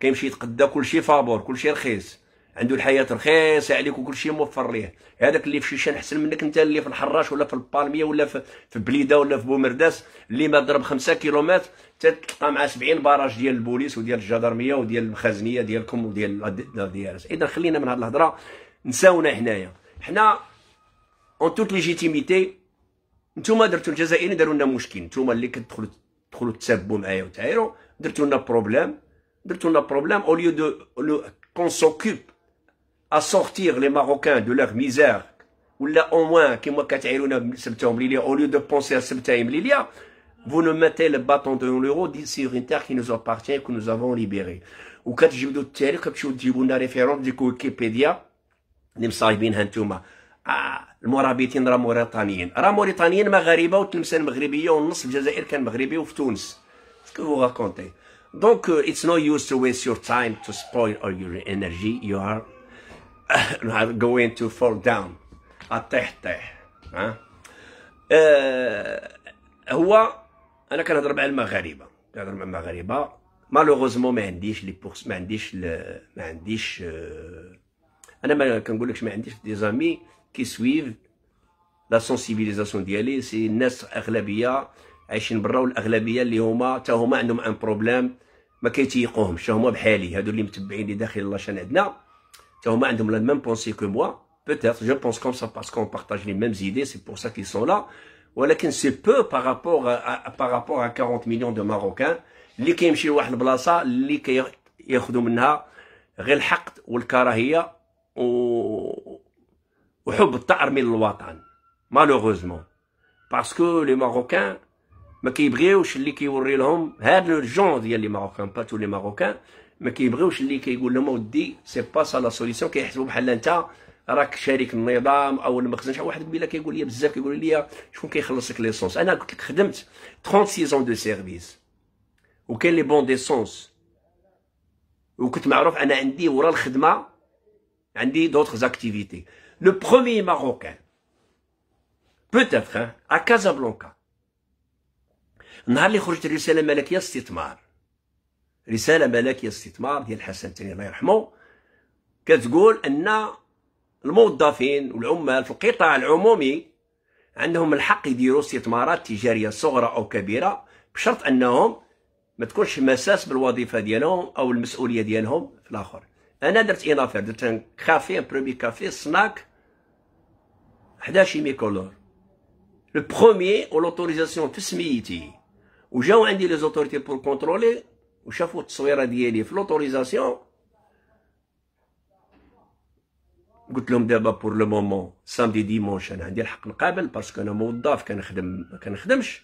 كيمشي يتقدا كلشي فابور كلشي رخيص عنده الحياه رخيصه عليك وكل شيء موفر ليه هذاك اللي في شيشان احسن منك انت اللي في الحراش ولا في البالميه ولا في, في بليده ولا في بومرداس اللي ما ضرب 5 كيلومتر تتلقى مع 70 باراج ديال البوليس وديال الجدرميه وديال المخازنيه ديالكم وديال ديال اذا خلينا من هذه الهضره نساونا هنايا حنا اون توت ليجيتيميتي نتوما درتو الجزائريين داروا لنا مشكل نتوما اللي كتدخلوا تدخلوا تسبوا معايا وتعايروا درتو لنا بروبليم درتو لنا بروبليم اوليو دو كون سوكوب à sortir les Marocains de leur misère, ou là au moins, qui moi Kataïruna Septem Lilia, au lieu de penser à Septem Lilia, vous nous mettez le bâton de l'euro sur une terre qui nous appartient que nous avons libérée. Ou quand je vous dis, que je vous dis, vous référence du coup Wikipédia, Nimsaïbin Hantouma. Ah, le Mourabitin Ramouritanien. Ramouritanien, Maghariba, ou Tlimsen au ou Nus, le Jazair, Kan Maghribia, ou Tunis. Ce que vous racontez. Donc, euh, it's no use to waste your time to spoil all your energy. You are going to fall down اطيح طيح ها أه هو انا كنهضر مع المغاربه كنهضر مع المغاربه مالوغوزمون ما عنديش لي بورس ما عنديش ل... ما عنديش آه، انا ما كنقولكش ما عنديش دي زامي كي سويف لا سونسيبيليزاسيون ديالي سي الناس اغلبيه عايشين برا والاغلبيه اللي هما حتى هما عندهم ان بروبليم ما كيتيقوهمش هما بحالي هادو اللي متبعين اللي داخل لاشان عندنا ont la même pensée que moi, peut-être, je pense comme ça parce qu'on partage les mêmes idées, c'est pour ça qu'ils sont là, ولكن c'est à par rapport à 40 par rapport à اللي كيمشيو لواحد البلاصه اللي كياخذوا منها غير الحقد والكراهيه و... وحب التعرمي les مالوغوزمون باسكو لي ما ما كيبغيوش اللي كيقول لهم ودي سي با سا لا سوليسيون كيحسبوا بحال انت راك شريك النظام او المخزن شحال واحد قبيله كيقول لي بزاف كيقول لي شكون كيخلص لك ليسونس انا قلت لك خدمت 36 زون دو سيرفيس وكاين لي بون ديسونس وكنت معروف انا عندي ورا الخدمه عندي دوطخ زاكتيفيتي لو بخومي ماروكان بوتيتر ا كازابلانكا نهار اللي خرجت الرساله الملكيه استثمار رساله ملكيه استثمار ديال الحسن الثاني الله يرحمه كتقول ان الموظفين والعمال في القطاع العمومي عندهم الحق يديروا استثمارات تجاريه صغرى او كبيره بشرط انهم ما تكونش مساس بالوظيفه ديالهم او المسؤوليه ديالهم في الاخر انا درت انافير درت كافي برومي كافي سناك 11 ميكولور لو بروميي ولوتوريزاسيون في سميتي وجاو عندي لي زوتوريتي بور كونترولي وشافوا التصويره ديالي في لوتوريزاسيون قلت لهم دابا بور لو مومون سامدي ديمونش انا عندي الحق نقابل باسكو انا موظف كنخدم ما كنخدمش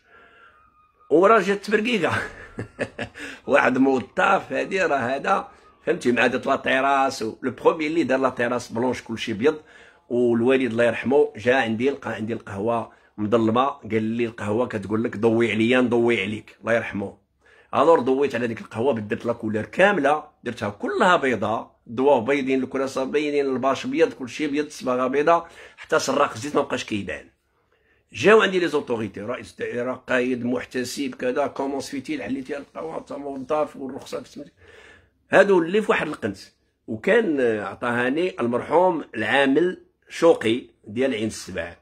وراه جات تبرقيقه واحد موظف هادي راه هذا فهمتي مع درت لا تيراس لو برومي اللي دار لا تيراس بلونش كلشي بيض والوالد الله يرحمه جا عندي لقى عندي القهوه مظلمه قال لي القهوه كتقول لك ضوي عليا نضوي عليك الله يرحمه الور ضويت على ديك القهوه بدلت لا كامله درتها كلها بيضاء ضواو بيضين الكراسه بيضين الباش بيض كلشي بيض الصباغه بيضاء حتى سراق الزيت ما بقاش كيبان جاو عندي لي زوتوريتي رئيس الدائره قايد محتسب كذا كومونس فيتي حليتي القهوه انت موظف والرخصه هادو اللي في واحد القنت وكان عطاهاني المرحوم العامل شوقي ديال عين السبعه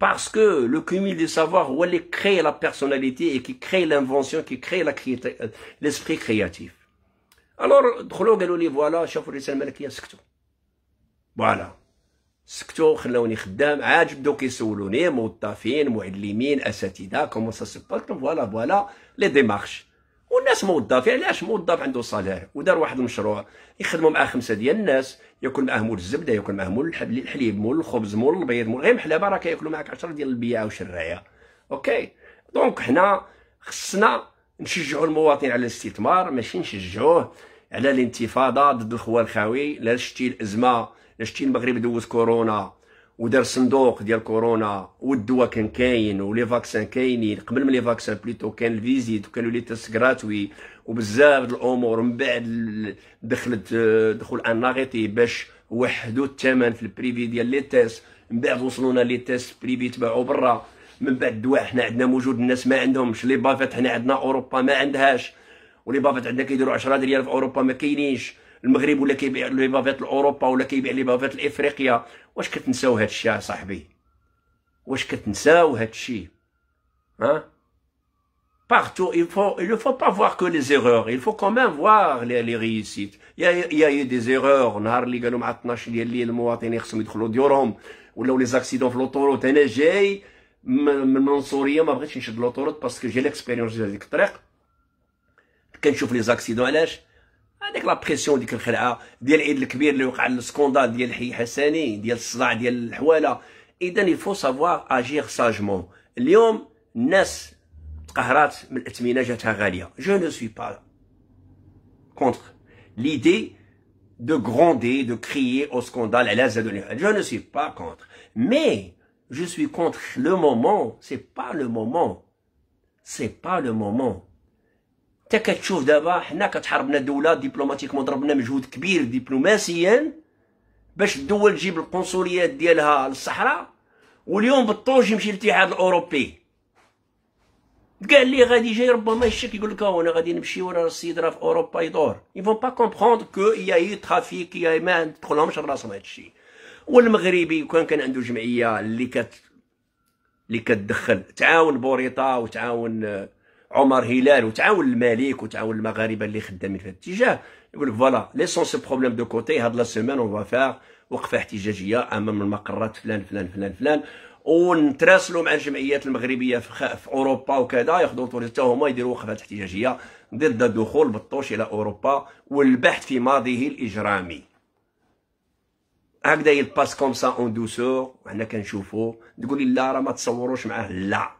Parce que le cumul des savoirs, où elle crée la personnalité et qui crée l'invention, qui crée euh, l'esprit créatif. Alors, دخلوا قالوا لي فوالا شافوا الرساله a سكتوا فوالا سكتوا خلاوني خدام عاد بداو كيسولوني موظفين معلمين اساتذه كومون سا سو باس فوالا فوالا لي ديمارش والناس موظفين علاش موظف عنده صالير ودار واحد المشروع يخدموا مع خمسه ديال الناس ياكل معاه مول الزبده ياكل معاه مول الحليب مول الخبز مول البيض مول غير محلبه راه كياكلوا معاك 10 ديال او والشرايه اوكي دونك حنا خصنا نشجعوا المواطن على الاستثمار ماشي نشجعوه على الانتفاضه ضد الخوان الخاوي لا شتي الازمه لا شتي المغرب دوز كورونا ودار صندوق ديال كورونا والدواء كان كاين ولي فاكسان كاينين قبل من لي فاكسان بليتو كان الفيزيت وكانوا لي تيست كراتوي وبزاف د الامور من بعد دخلت دخول اناغيتي باش وحدوا الثمن في البريفي ديال لي تيست من بعد وصلونا لي تيست بريفي تباعوا برا من بعد الدواء حنا عندنا موجود الناس ما عندهمش لي بافات حنا عندنا اوروبا ما عندهاش ولي بافات عندنا كيديروا 10 ريال في اوروبا ما كاينينش المغرب ولا كيبيع لي بافات لاوروبا ولا كيبيع لي بافات لافريقيا واش كتنساو هاد الشيء صاحبي واش كتنساو هاد الشيء ها بارتو Il faut, il ne faut pas voir que les erreurs. Il faut quand même voir les, les réussites. Il y, a, il y a eu des erreurs. نهار اللي قالوا مع 12 ديال الليل المواطنين خصهم يدخلوا ديورهم ولاو لي زاكسيدون في لوطوروت انا جاي من المنصوريه ما بغيتش نشد لوطوروت باسكو جي ليكسبيريونس ديال ديك الطريق كنشوف لي زاكسيدون علاش Alors la pression, dix ans de chaleur, d'yeux de l'Eid le kabir lieu où est le scandale, d'yeux de Pierre Hassan, de Cédric, d'yeux de Poulia. Et il faut savoir agir sagement. Aujourd'hui, une des tâches des ministres est de gérer. Je ne suis pas contre l'idée de gronder, de crier au scandale à l'aise de nous. Je ne suis pas contre. Mais je suis contre. Le moment, ce n'est pas le moment. Ce n'est pas le moment. حتى كتشوف دابا حنا كتحاربنا دوله ديبلوماتيك ضربنا مجهود كبير دبلوماسيا باش الدول تجيب القنصليات ديالها للصحراء واليوم بالطوج يمشي الاتحاد الاوروبي كاع لي غادي جاي ربما يشك يقول لك أه، انا غادي نمشي ورا السيد راه في اوروبا يدور يفون با كومبخوند كو يا اي ترافيك يا ما تدخلهمش راسهم هذا الشيء والمغربي وكان كان عنده جمعيه اللي كت اللي كتدخل تعاون بوريطا وتعاون آه، عمر هلال وتعاون الملك وتعاون المغاربه اللي خدامين في هذا الاتجاه يقول لك فوالا ليسون سو بروبليم دو كوتي هاد لا سيمين اون فاغ وقفه احتجاجيه امام المقرات فلان فلان فلان فلان ونتراسلوا مع الجمعيات المغربيه في, في اوروبا وكذا ياخذوا حتى هما يديروا وقفات احتجاجيه ضد دخول بطوش الى اوروبا والبحث في ماضيه الاجرامي هكذا يلباس كوم سا اون دوسور وحنا كنشوفوا تقولي لا راه ما تصوروش معاه لا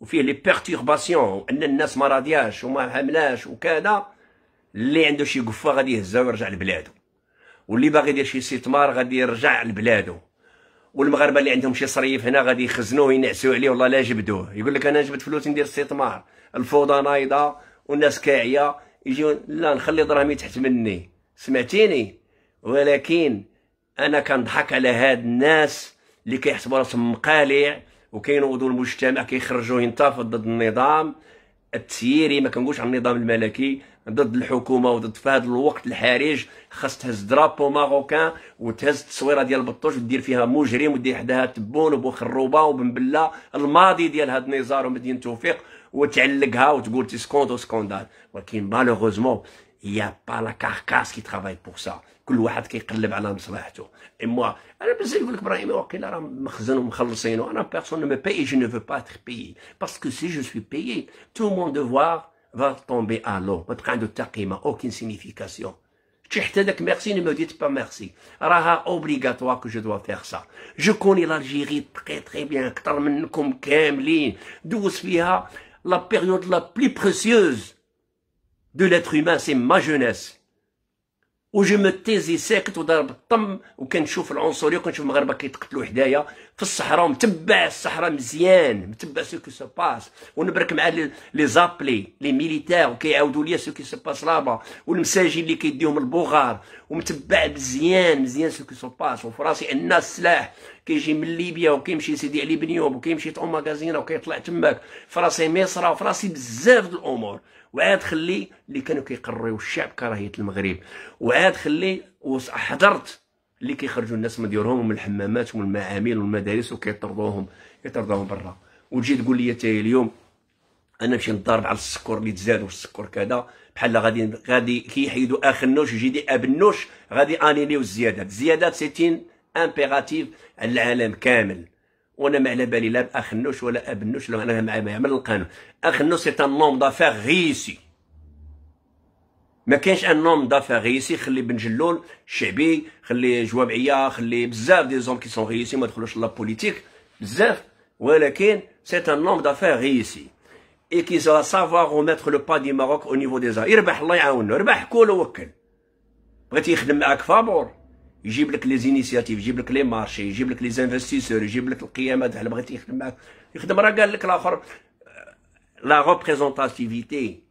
وفيه لي بيرتورباسيون ان الناس ما راضياش وما حملاش وكذا اللي عنده شي قفه غادي يهزها ويرجع لبلادو واللي باغي يدير شي استثمار غادي يرجع لبلادو والمغاربه اللي عندهم شي صريف هنا غادي يخزنوه ينعسوا عليه والله لا جبدوه يقول لك انا جبت فلوس ندير استثمار الفوضى نايضه والناس كاعيه يجيو لا نخلي دراهمي تحت مني سمعتيني ولكن انا كنضحك على هاد الناس اللي كيحسبوا راسهم مقالع وكينوضوا المجتمع كيخرجوا ينتفض ضد النظام التسييري ما كنقولش على النظام الملكي ضد الحكومه وضد في هذا الوقت الحرج خاص تهز درابو ماروكان وتهز التصويره ديال بطوش ودير فيها مجرم ودير حداها تبون وبوخروبه وبنبله الماضي ديال هاد النزار ومدينه توفيق وتعلقها وتقول تي سكوندال ولكن مالوغوزمون يا با لا كاركاس كي ترافاي بور سا Et moi, je ne veux pas être payé. Parce que si je suis payé, tout mon devoir va tomber à l'eau, aucune signification. merci, ne me dites pas merci. Raha, obligatoire que je dois faire ça. Je connais l'Algérie très très bien, la période la plus précieuse de l'être humain, c'est ma jeunesse. وجمد تيزي ساكت وضرب الطم وكنشوف العنصريه وكنشوف المغاربه كيتقتلوا حدايا في الصحراء ومتبع الصحراء مزيان متبع سو كي سو باس ونبرك مع لي زابلي لي ميليتير وكيعاودوا لي سو كي سو باس لابا والمساجين اللي كيديهم البوغار ومتبع مزيان مزيان سو كي سو باس وفي راسي عندنا السلاح كيجي من ليبيا وكيمشي سيدي علي بن يوب وكيمشي تعوم ماكازينا وكيطلع تماك في راسي مصر وفي راسي بزاف د الامور وعاد خلي اللي كانوا كيقريو الشعب كراهيه المغرب وعاد خلي وحضرت اللي كيخرجوا الناس من ديورهم ومن الحمامات ومن المعامل والمدارس وكيطردوهم يطردوهم برا وتجي تقول لي حتى اليوم انا نمشي نضارب على السكر اللي تزاد والسكر كذا بحال غادي غادي كيحيدوا اخ النوش يجي دي اب نوش غادي انيليو الزيادات الزيادات سيتين امبيراتيف على العالم كامل وانا ما على بالي لا باخ النوش ولا اب النوش لا انا ما يعمل القانون اخ النوش سي ان نوم دافير غيسي ما كاينش ان نوم دافير غيسي خلي بن جلول الشعبي خلي جوابعيه خلي بزاف دي زون كي سون غيسي ما دخلوش لا بوليتيك بزاف ولكن سي ان نوم دافير غيسي اي كي سا سافوار ميتر لو با دي ماروك او نيفو دي زا يربح الله يعاونه ربح كول وكل بغيت يخدم معاك فابور يجيب لك لي زينيسياتيف يجيب لك لي مارشي يجيب لك لي زانفستيسور يجيب لك القيامات هل بغيتي يخدم معاك يخدم راه قال لك الاخر آه، لا ريبريزونتاتيفيتي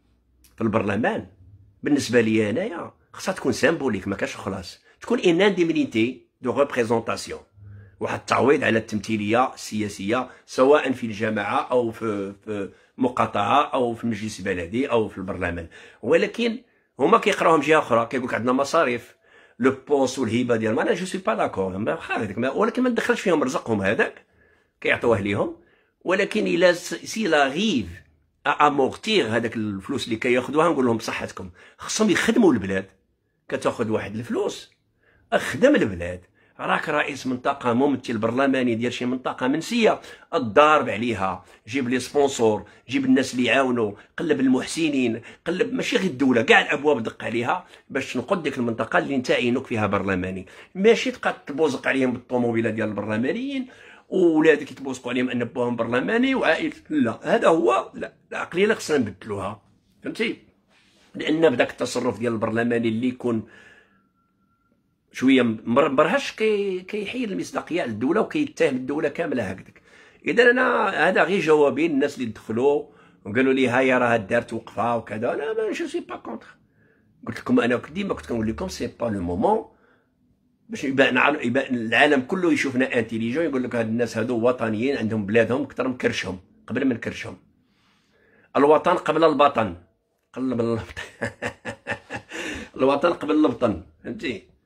في البرلمان بالنسبه لي انايا خصها تكون سيمبوليك ما كاش خلاص تكون ان انديميتي دو ريبريزونتاسيون واحد التعويض على التمثيليه السياسيه سواء في الجماعه او في, في مقاطعه او في مجلس بلدي او في البرلمان ولكن هما كيقراوهم جهه اخرى كيقول لك عندنا مصاريف لو بوس والهيبه ديالهم انا جو سي با داكور حارتك ولكن ما ندخلش فيهم رزقهم هذاك كيعطوه ليهم ولكن الا سي لا غيف امورتير هذاك الفلوس اللي كياخذوها نقول لهم بصحتكم خصهم يخدموا البلاد كتاخذ واحد الفلوس اخدم البلاد راك رئيس منطقه ممثل برلماني ديال شي منطقه منسيه الضارب عليها جيب لي سبونسور جيب الناس اللي يعاونوا قلب المحسنين قلب ماشي غير الدوله كاع الابواب دق عليها باش تنقد ديك المنطقه اللي انت عينوك فيها برلماني ماشي تبقى تبوزق عليهم بالطوموبيله ديال البرلمانيين وولادك يتبوزقوا عليهم ان باهم برلماني وعائلتك لا هذا هو لا العقليه اللي خصنا نبدلوها فهمتي لان بداك التصرف ديال البرلماني اللي يكون شويه مرهش كي كيحيد المصداقيه على الدوله وكيتهم الدوله كامله هكذاك اذا انا هذا غير جوابي الناس اللي دخلوا وقالوا لي هاي راه دارت وقفه وكذا انا ما جو سي با كونتر قلت لكم انا ديما كنت كنقول لكم سي با لو مومون باش يبان يبان العالم كله يشوفنا انتيليجون يقول لك هاد الناس هادو وطنيين عندهم بلادهم اكثر من كرشهم قبل من كرشهم الوطن قبل البطن قبل البطن الوطن قبل البطن فهمتي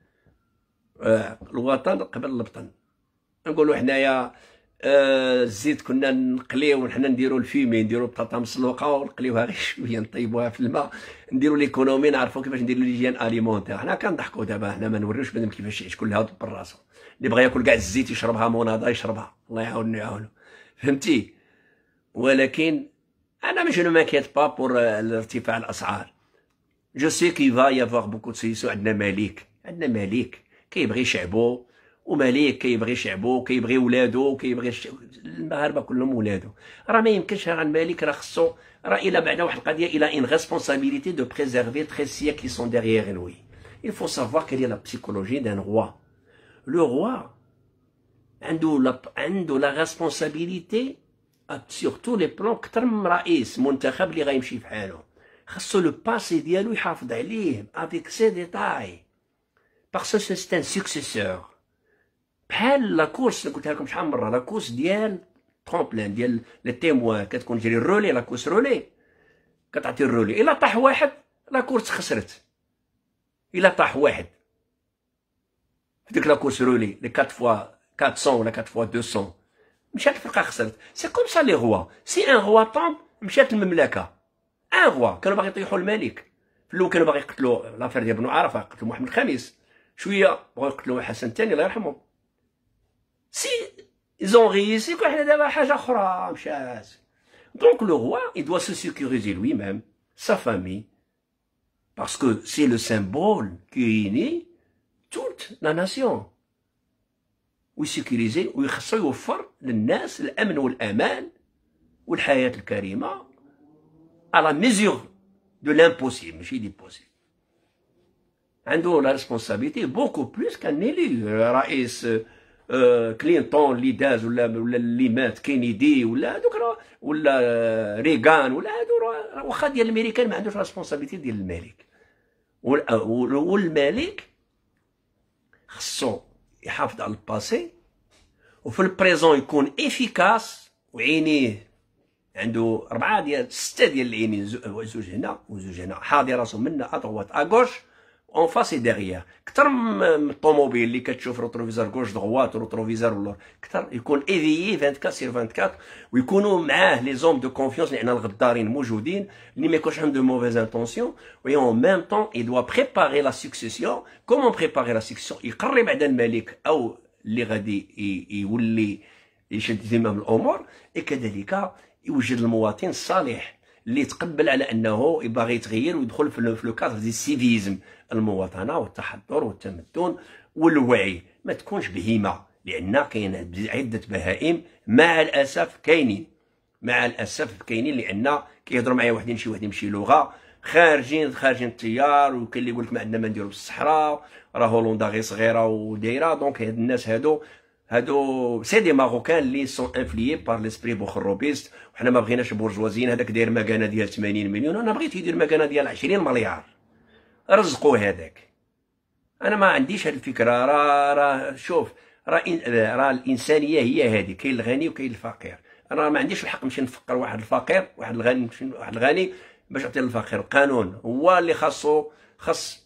آه، الوطن قبل البطن نقولوا حنايا آه الزيت كنا نقليو وحنا نديرو الفيمي نديرو بطاطا مسلوقه ونقليوها غير شويه نطيبوها في الماء نديرو ليكونومي نعرفو كيفاش نديرو ليجيان اليمونتير حنا كنضحكو دابا حنا ما نوريوش بنادم كيفاش يعيش كل هاد براسو اللي بغى ياكل كاع الزيت يشربها مونادا يشربها الله يعاونو يعاونو فهمتي ولكن انا مش ما كيت با بور آه، ارتفاع الاسعار جو سي كي فا يافوار بوكو تسيسو عندنا مليك عندنا مليك كيبغي يشعبو ومليك كيبغي يشعبو كيبغي ولادو كيبغي يش... المغاربه كلهم ولادو راه ما يمكنش راه الملك راه خصو راه الى بعد واحد القضيه الى ان ريسبونسابيلتي دو بريزيرفي 13 سيكل سون ديغيغ لوي il faut savoir quelle est la psychologie d'un roi le roi عنده لا عنده لا ريسبونسابيلتي سورتو لي بلون كثر من رئيس منتخب اللي غيمشي بحالو خصو لو باسي ديالو يحافظ عليه افيك سي ديتاي باسكو سي ان سكسيسور بحال لاكورس اللي قلتها لكم شحال من مره لاكورس ديال ترومبلان ديال لي تيموان كتكون جري الرولي لاكورس رولي كتعطي الرولي الا طاح واحد لاكورس خسرت الا طاح واحد في ديك لاكورس رولي لي 4 فوا 400 ولا 4 فوا 200 مشات الفرقه خسرت سي كوم سا لي غوا سي ان غوا طومب مشات المملكه ان غوا كانوا باغي يطيحوا الملك في الاول كانوا باغي يقتلوا لافير ديال بنو عرفه قتلوا محمد الخامس si ils ont réussi, donc le roi il doit se sécuriser lui même sa famille parce que c'est le symbole qui unit toute la nation se sécuriser il et et la à la mesure de l'impossible عنده لا ريسبونسابيلتي بوكو بلوس كان إلي رئيس كلينتون اللي داز ولا ولا اللي مات كينيدي ولا هذوك ولا ريغان ولا هذو واخا ديال الامريكان ما عندوش ريسبونسابيلتي ديال الملك والملك خصو يحافظ على الباسي وفي البريزون يكون افيكاس وعينيه عنده ربعه ديال سته ديال العينين زوج هنا وزوج هنا حاضر راسو منا ادروات اغوش اون فاس اي ديغيير كثر من الطوموبيل اللي كتشوف روتروفيزور كوج دغوات روتروفيزور ولور كثر يكون ايفيي 24 سير 24 ويكونوا معاه لي زوم دو كونفيونس اللي عندنا الغدارين موجودين اللي ما يكونش عندهم موفيز انتونسيون وي اون ميم طون اي دوا بريباري لا سكسيسيون كومون بريباري لا سكسيسيون يقرب بعد الملك او اللي غادي يولي يشد زمام الامور وكذلك يوجد المواطن الصالح اللي تقبل على انه باغي يتغير ويدخل في لو كادر ديال السيفيزم المواطنه والتحضر والتمدن والوعي ما تكونش بهيمه لان كاين عده بهائم مع الاسف كاينين مع الاسف كاينين لان كيهضروا معايا واحدين شي واحد يمشي لغه خارجين خارجين التيار وكاين اللي يقول لك ما عندنا ما نديرو في الصحراء راه هولندا غير صغيره ودايره دونك هاد الناس هادو هادو سي دي ماروكان لي سون انفليي بار ليسبري بوخروبيست وحنا ما بغيناش البرجوازيين هذاك داير مكانه ديال 80 مليون انا بغيت يدير مكانه ديال 20 مليار رزقوا هذاك انا ما عنديش هذه الفكره راه راه شوف راه را الانسانيه هي هذه كاين الغني وكاين الفقير انا ما عنديش الحق نمشي نفقر واحد الفقير واحد الغني واحد الغني باش نعطي للفقير القانون هو اللي خاصو خص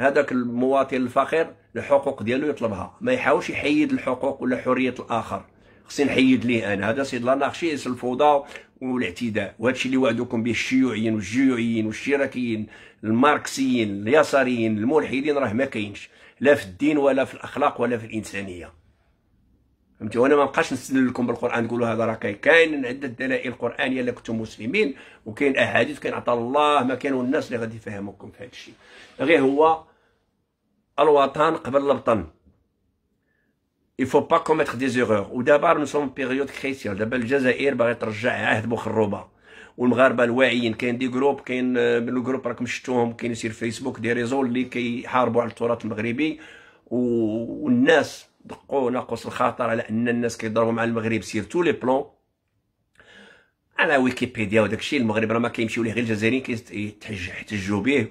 هذاك المواطن الفقير الحقوق ديالو يطلبها ما يحاولش يحيد الحقوق ولا حريه الاخر خصني نحيد ليه انا هذا سيد لاناخشيس الفوضى والاعتداء وهادشي اللي وعدوكم به الشيوعيين والجيوعيين والشراكيين الماركسيين اليساريين الملحدين راه ما كاينش لا في الدين ولا في الاخلاق ولا في الانسانيه فهمتي وانا ما بقاش نسلل لكم بالقران نقولوا هذا راه كاين عده دلائل القرانيه الا كنتم مسلمين وكاين احاديث كاين عطا الله ما كانوا الناس اللي غادي يفهموكم في هذا الشيء غير هو الوطن قبل الوطن il faut pas commettre des erreurs ودابا nous sommes période cruciale دابا الجزائر باغي ترجع عهد بوخروبه والمغاربه الواعيين كاين دي جروب كاين من الجروب راكم شفتوهم كاين في فيسبوك دي ريزو اللي كيحاربوا على التراث المغربي والناس دقوا ناقص الخاطر على ان الناس كيضربوا مع المغرب سير تو لي بلون على ويكيبيديا وداك الشيء المغرب راه ما كيمشيو ليه غير الجزائريين كيتحجوا به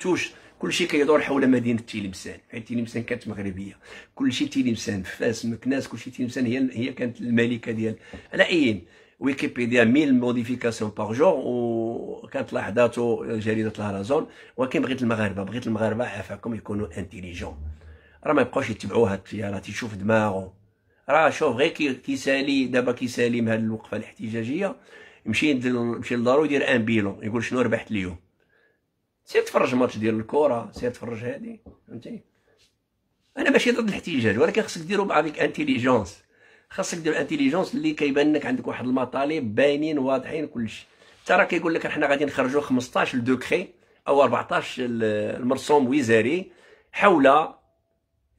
توش كلشي كيدور حول مدينه تيلمسان حيت يعني تيلمسان كانت مغربيه كلشي تيلمسان فاس مكناس كلشي تيلمسان هي هي كانت الملكه ديال على أيين ويكيبيديا 1000 موديفيكاسيون باغ جور وكانت لاحظاته جريده الهرازون ولكن بغيت المغاربه بغيت المغاربه عافاكم يكونوا انتيليجون راه ما يبقاوش يتبعوا هاد التيارات يشوف دماغه راه شوف غير كي كيسالي دابا كيسالي من هاد الوقفه الاحتجاجيه يمشي يمشي لدارو يدير ان بيلون يقول شنو ربحت اليوم سير تفرج ماتش ديال الكره سير تفرج هادي فهمتي انا ماشي ضد الاحتجاج ولكن خصك ديرو مع ديك انتيليجونس خاصك دير انتيليجونس اللي كيبان لك عندك واحد المطالب باينين واضحين كلشي حتى راه كيقول لك حنا غادي نخرجوا 15 دوكري او 14 المرسوم وزاري حول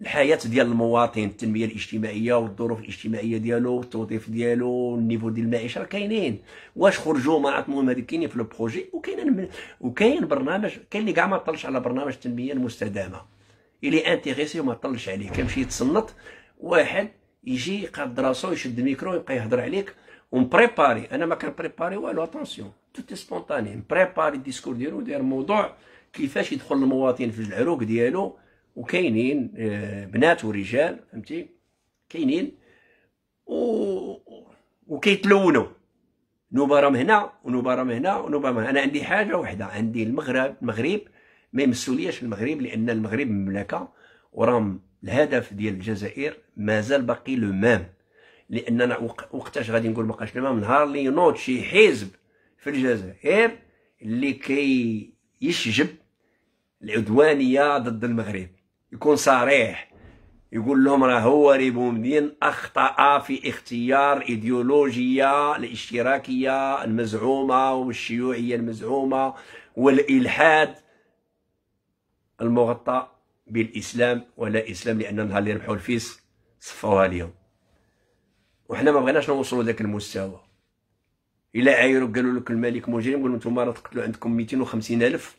الحياه ديال المواطن التنميه الاجتماعيه والظروف الاجتماعيه ديالو التوظيف ديالو النيفو ديال المعيشه كاينين واش خرجوا ما عرفت المهم هذيك كاينين في البروجي وكاين وكاين برنامج كاين اللي كاع ما طلش على برنامج التنميه المستدامه اللي انتيغيسي وما طلش عليه كيمشي يتصنت واحد يجي يقاد راسو يشد الميكرو يبقى يهضر عليك ومبريباري انا ما كنبريباري والو اتونسيون توتي سبونتاني مبريباري الديسكور ديالو داير موضوع كيفاش يدخل المواطن في العروق ديالو وكاينين آه، بنات ورجال فهمتي كاينين و وكيتلونوا نوبه هنا ونوبه هنا ونوبه انا عندي حاجه وحده عندي المغرب المغرب ما يمسوليش المغرب لان المغرب مملكه وراهم الهدف ديال الجزائر مازال باقي لو ميم لان انا وقتاش غادي نقول مابقاش لو ميم نهار اللي ينوض شي حزب في الجزائر اللي كيشجب يشجب العدوانيه ضد المغرب يكون صريح يقول لهم راه هو ريبومدين اخطا في اختيار ايديولوجيه الاشتراكيه المزعومه والشيوعيه المزعومه والالحاد المغطى بالاسلام ولا اسلام لان نهار اللي ربحوا الفيس صفوها ليهم وحنا ما بغيناش نوصلوا لذاك المستوى الى عايروا قالوا لك الملك مجرم قلنا نتوما راه تقتلوا عندكم 250 الف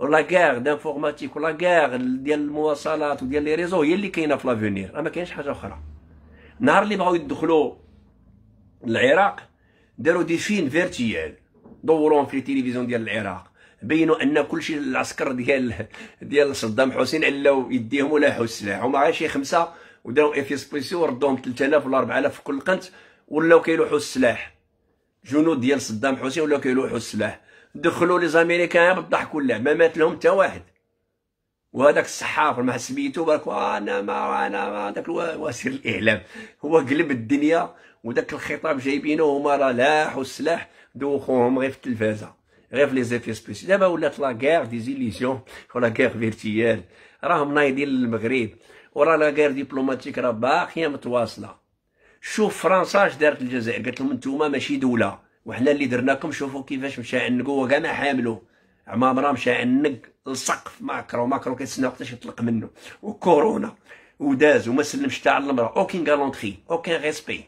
لا كار دانفورماتيك ولا غير ديال المواصلات وديال لي ريزو هي اللي كاينه في لافونير ما كاينش حاجه اخرى نهار اللي بغاو يدخلوا العراق داروا دي فين فيرتيال دورهم في التلفزيون ديال العراق بينوا ان كلشي العسكر ديال ديال صدام حسين علاو يديهم حو السلاح هما غير شي خمسه وداو اف سبيسيو وردوهم 3000 ولا 4000 في كل قنت ولاو كيلوحوا السلاح جنود ديال صدام حسين ولاو كيلوحوا السلاح دخلوا لي زاميريكان بالضحك كله ما مات لهم حتى واحد وهذاك الصحافي ما سميتو برك انا ما انا ما داك وسير الاعلام هو قلب الدنيا وداك الخطاب جايبينه هما راه لاح السلاح دوخوهم غير في التلفازه غير في لي زيفي سبيسي دابا ولات لا غير زيليزيون ولا غير فيرتيال راهم نايضين للمغرب ورا لا غير ديبلوماتيك راه باقيه متواصله شوف فرنسا اش دارت الجزائر قالت لهم نتوما ماشي دوله وحنا اللي درناكم شوفوا كيفاش مشى عنقو هو كاع ما حاملو مرا مشى عنق لسقف ماكرو ماكرو كيتسنى وقتاش يطلق منه وكورونا وداز وما سلمش تاع المرا اوكين غالونتري اوكين ريسبي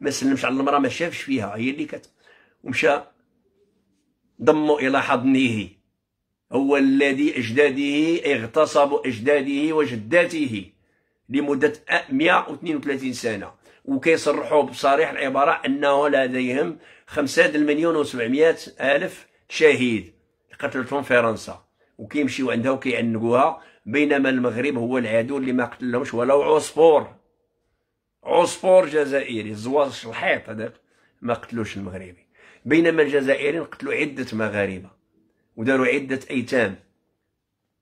ما سلمش على المرا ما شافش فيها هي اللي كت ومشى ضمو الى حضنه هو الذي اجداده اغتصب اجداده وجداته لمده 132 سنه وكيصرحوا بصريح العباره انه لديهم خمسة المليون و ألف شهيد قتلتهم فرنسا وكيمشيو عندها وكيعنقوها بينما المغرب هو العدو اللي ما قتلهمش ولو عصفور عصفور جزائري زواج الحيط هذاك ما قتلوش المغربي بينما الجزائريين قتلوا عدة مغاربة وداروا عدة أيتام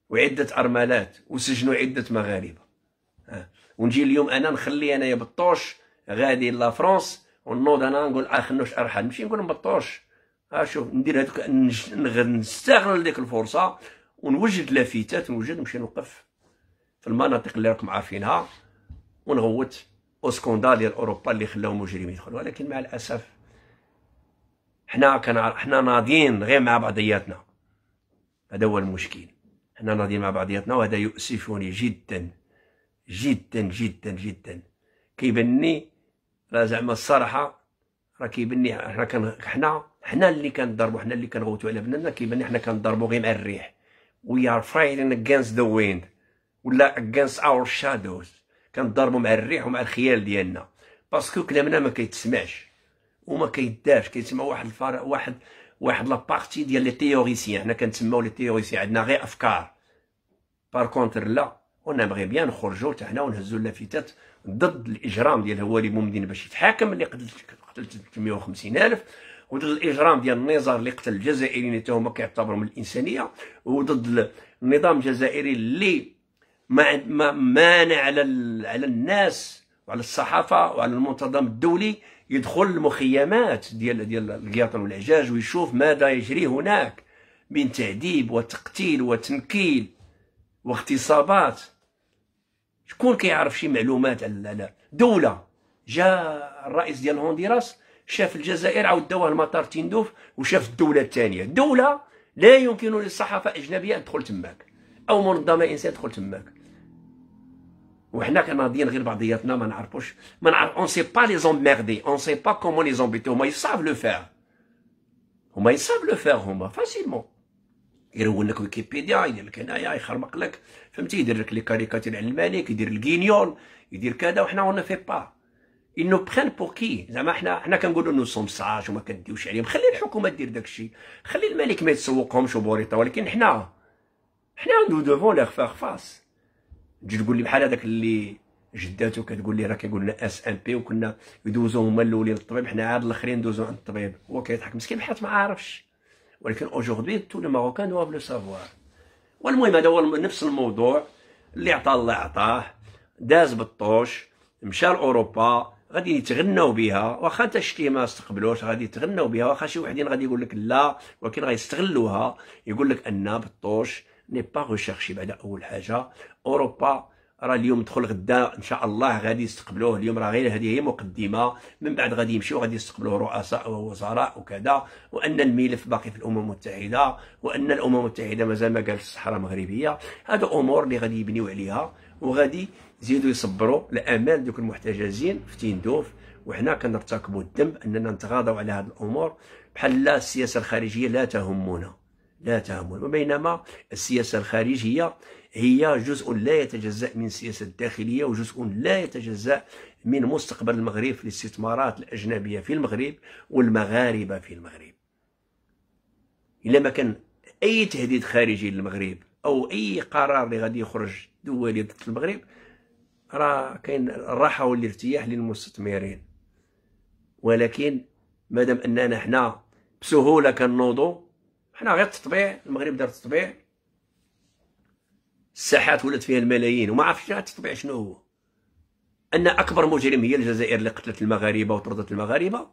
وعدة أرملات وسجنوا عدة مغاربة ونجي اليوم أنا نخلي أنا يا بطوش غادي لافرونس ونوض انا نقول اه خنوش ارحل ماشي نقول مبطوش شوف ندير هذوك نستغل ديك الفرصه ونوجد لافتات نوجد نمشي نوقف في المناطق اللي راكم عارفينها ونغوت وسكوندا ديال اوروبا اللي خلاو مجرمين يدخلوا ولكن مع الاسف حنا كان حنا ناضيين غير مع بعضياتنا هذا هو المشكل حنا ناضيين مع بعضياتنا وهذا يؤسفني جدا جدا جدا جدا كيبان راه زعما الصراحه راه كيبان حنا كان حنا حنا اللي كنضربوا حنا اللي كنغوتوا على بناتنا كيبان حنا كنضربوا غير مع الريح وي ار فايتين اغينست ذا ويند ولا اغينست اور شادوز كنضربوا مع الريح ومع الخيال ديالنا باسكو كلامنا ما كيتسمعش وما كيدارش كيتسمع واحد الفرق واحد واحد لابارتي ديال لي تيوريسيان حنا كنتسماو لي تيوريسيان عندنا غير افكار باركونتر كونتر لا اون بيان نخرجوا حتى حنا ونهزوا اللافتات ضد الاجرام ديال اللي ممدين باش يتحاكم اللي قتل قتل 350 الف وضد الاجرام ديال النزار اللي قتل الجزائريين حتى هما كيعتبروا من الانسانيه وضد النظام الجزائري اللي ما ما مانع على على الناس وعلى الصحافه وعلى المنتظم الدولي يدخل المخيمات ديال ديال القياطن والعجاج ويشوف ماذا يجري هناك من تعذيب وتقتيل وتنكيل واغتصابات شكون كيعرف شي معلومات على لا دوله جا الرئيس ديال هونديراس شاف الجزائر عاود داوه المطار تندوف وشاف الدوله الثانيه دوله لا يمكن للصحافه الاجنبيه ان تدخل تماك او منظمه انسان تدخل تماك وحنا كناضيين غير بعضياتنا ما نعرفوش ما نعرف اون سي با لي زومبيردي اون سي با كومون لي زومبيتي هما يصاف لو فير هما يصاف لو فير هما فاسيلمون يرون لك ويكيبيديا يدير لك هنايا يخربق لك فهمتي يدير لك لي كاريكاتير على الملك يدير الكينيول يدير كذا وحنا اون في با ils nous prennent pour qui زعما حنا حنا كنقولوا نو سوم ساج وما كديوش عليهم خلي الحكومه دير داك الشيء خلي الملك ما يتسوقهمش وبوريطا ولكن حنا حنا نو دوفون ليغ فاغ فاس تجي تقول لي بحال هذاك اللي جداتو كتقول لي راه كيقول لنا اس ام بي وكنا يدوزو هما الاولين للطبيب حنا عاد الاخرين ندوزو عند الطبيب هو كيضحك مسكين بحال ما عارفش ولكن اجوردي تو لو ماروكان دواف لو سافوار والمهم هذا هو نفس الموضوع اللي عطى الله عطاه داز بالطوش مشى لاوروبا غادي يتغنوا بها واخا حتى شتي ما استقبلوش غادي يتغنوا بها واخا شي وحدين غادي يقول لك لا ولكن غيستغلوها يقول لك ان بالطوش ني با ريشيرشي بعد اول حاجه اوروبا راه اليوم دخل غدا ان شاء الله غادي يستقبلوه اليوم راه غير هذه هي مقدمه من بعد غادي يمشيو غادي يستقبلوه رؤساء ووزراء وكذا وان الملف باقي في الامم المتحده وان الامم المتحده مازال ما قالت الصحراء المغربيه هذا امور اللي غادي يبنيو عليها وغادي يزيدوا يصبروا الامال دوك المحتجزين في تندوف وحنا كنرتكبوا الذنب اننا نتغاضوا على هذه الامور بحال لا السياسه الخارجيه لا تهمنا لا تهمنا وبينما السياسه الخارجيه هي جزء لا يتجزأ من السياسة الداخلية وجزء لا يتجزأ من مستقبل المغرب في الاستثمارات الأجنبية في المغرب والمغاربة في المغرب إلا ما كان أي تهديد خارجي للمغرب أو أي قرار اللي غادي يخرج دولي ضد المغرب راه كاين الراحة والارتياح للمستثمرين ولكن مادام أننا حنا بسهولة كنوضوا حنا غير التطبيع المغرب دار التطبيع الساحات ولات فيها الملايين وما عرفتش الطبيعه شنو هو ان اكبر مجرم هي الجزائر اللي قتلت المغاربه وطردت المغاربه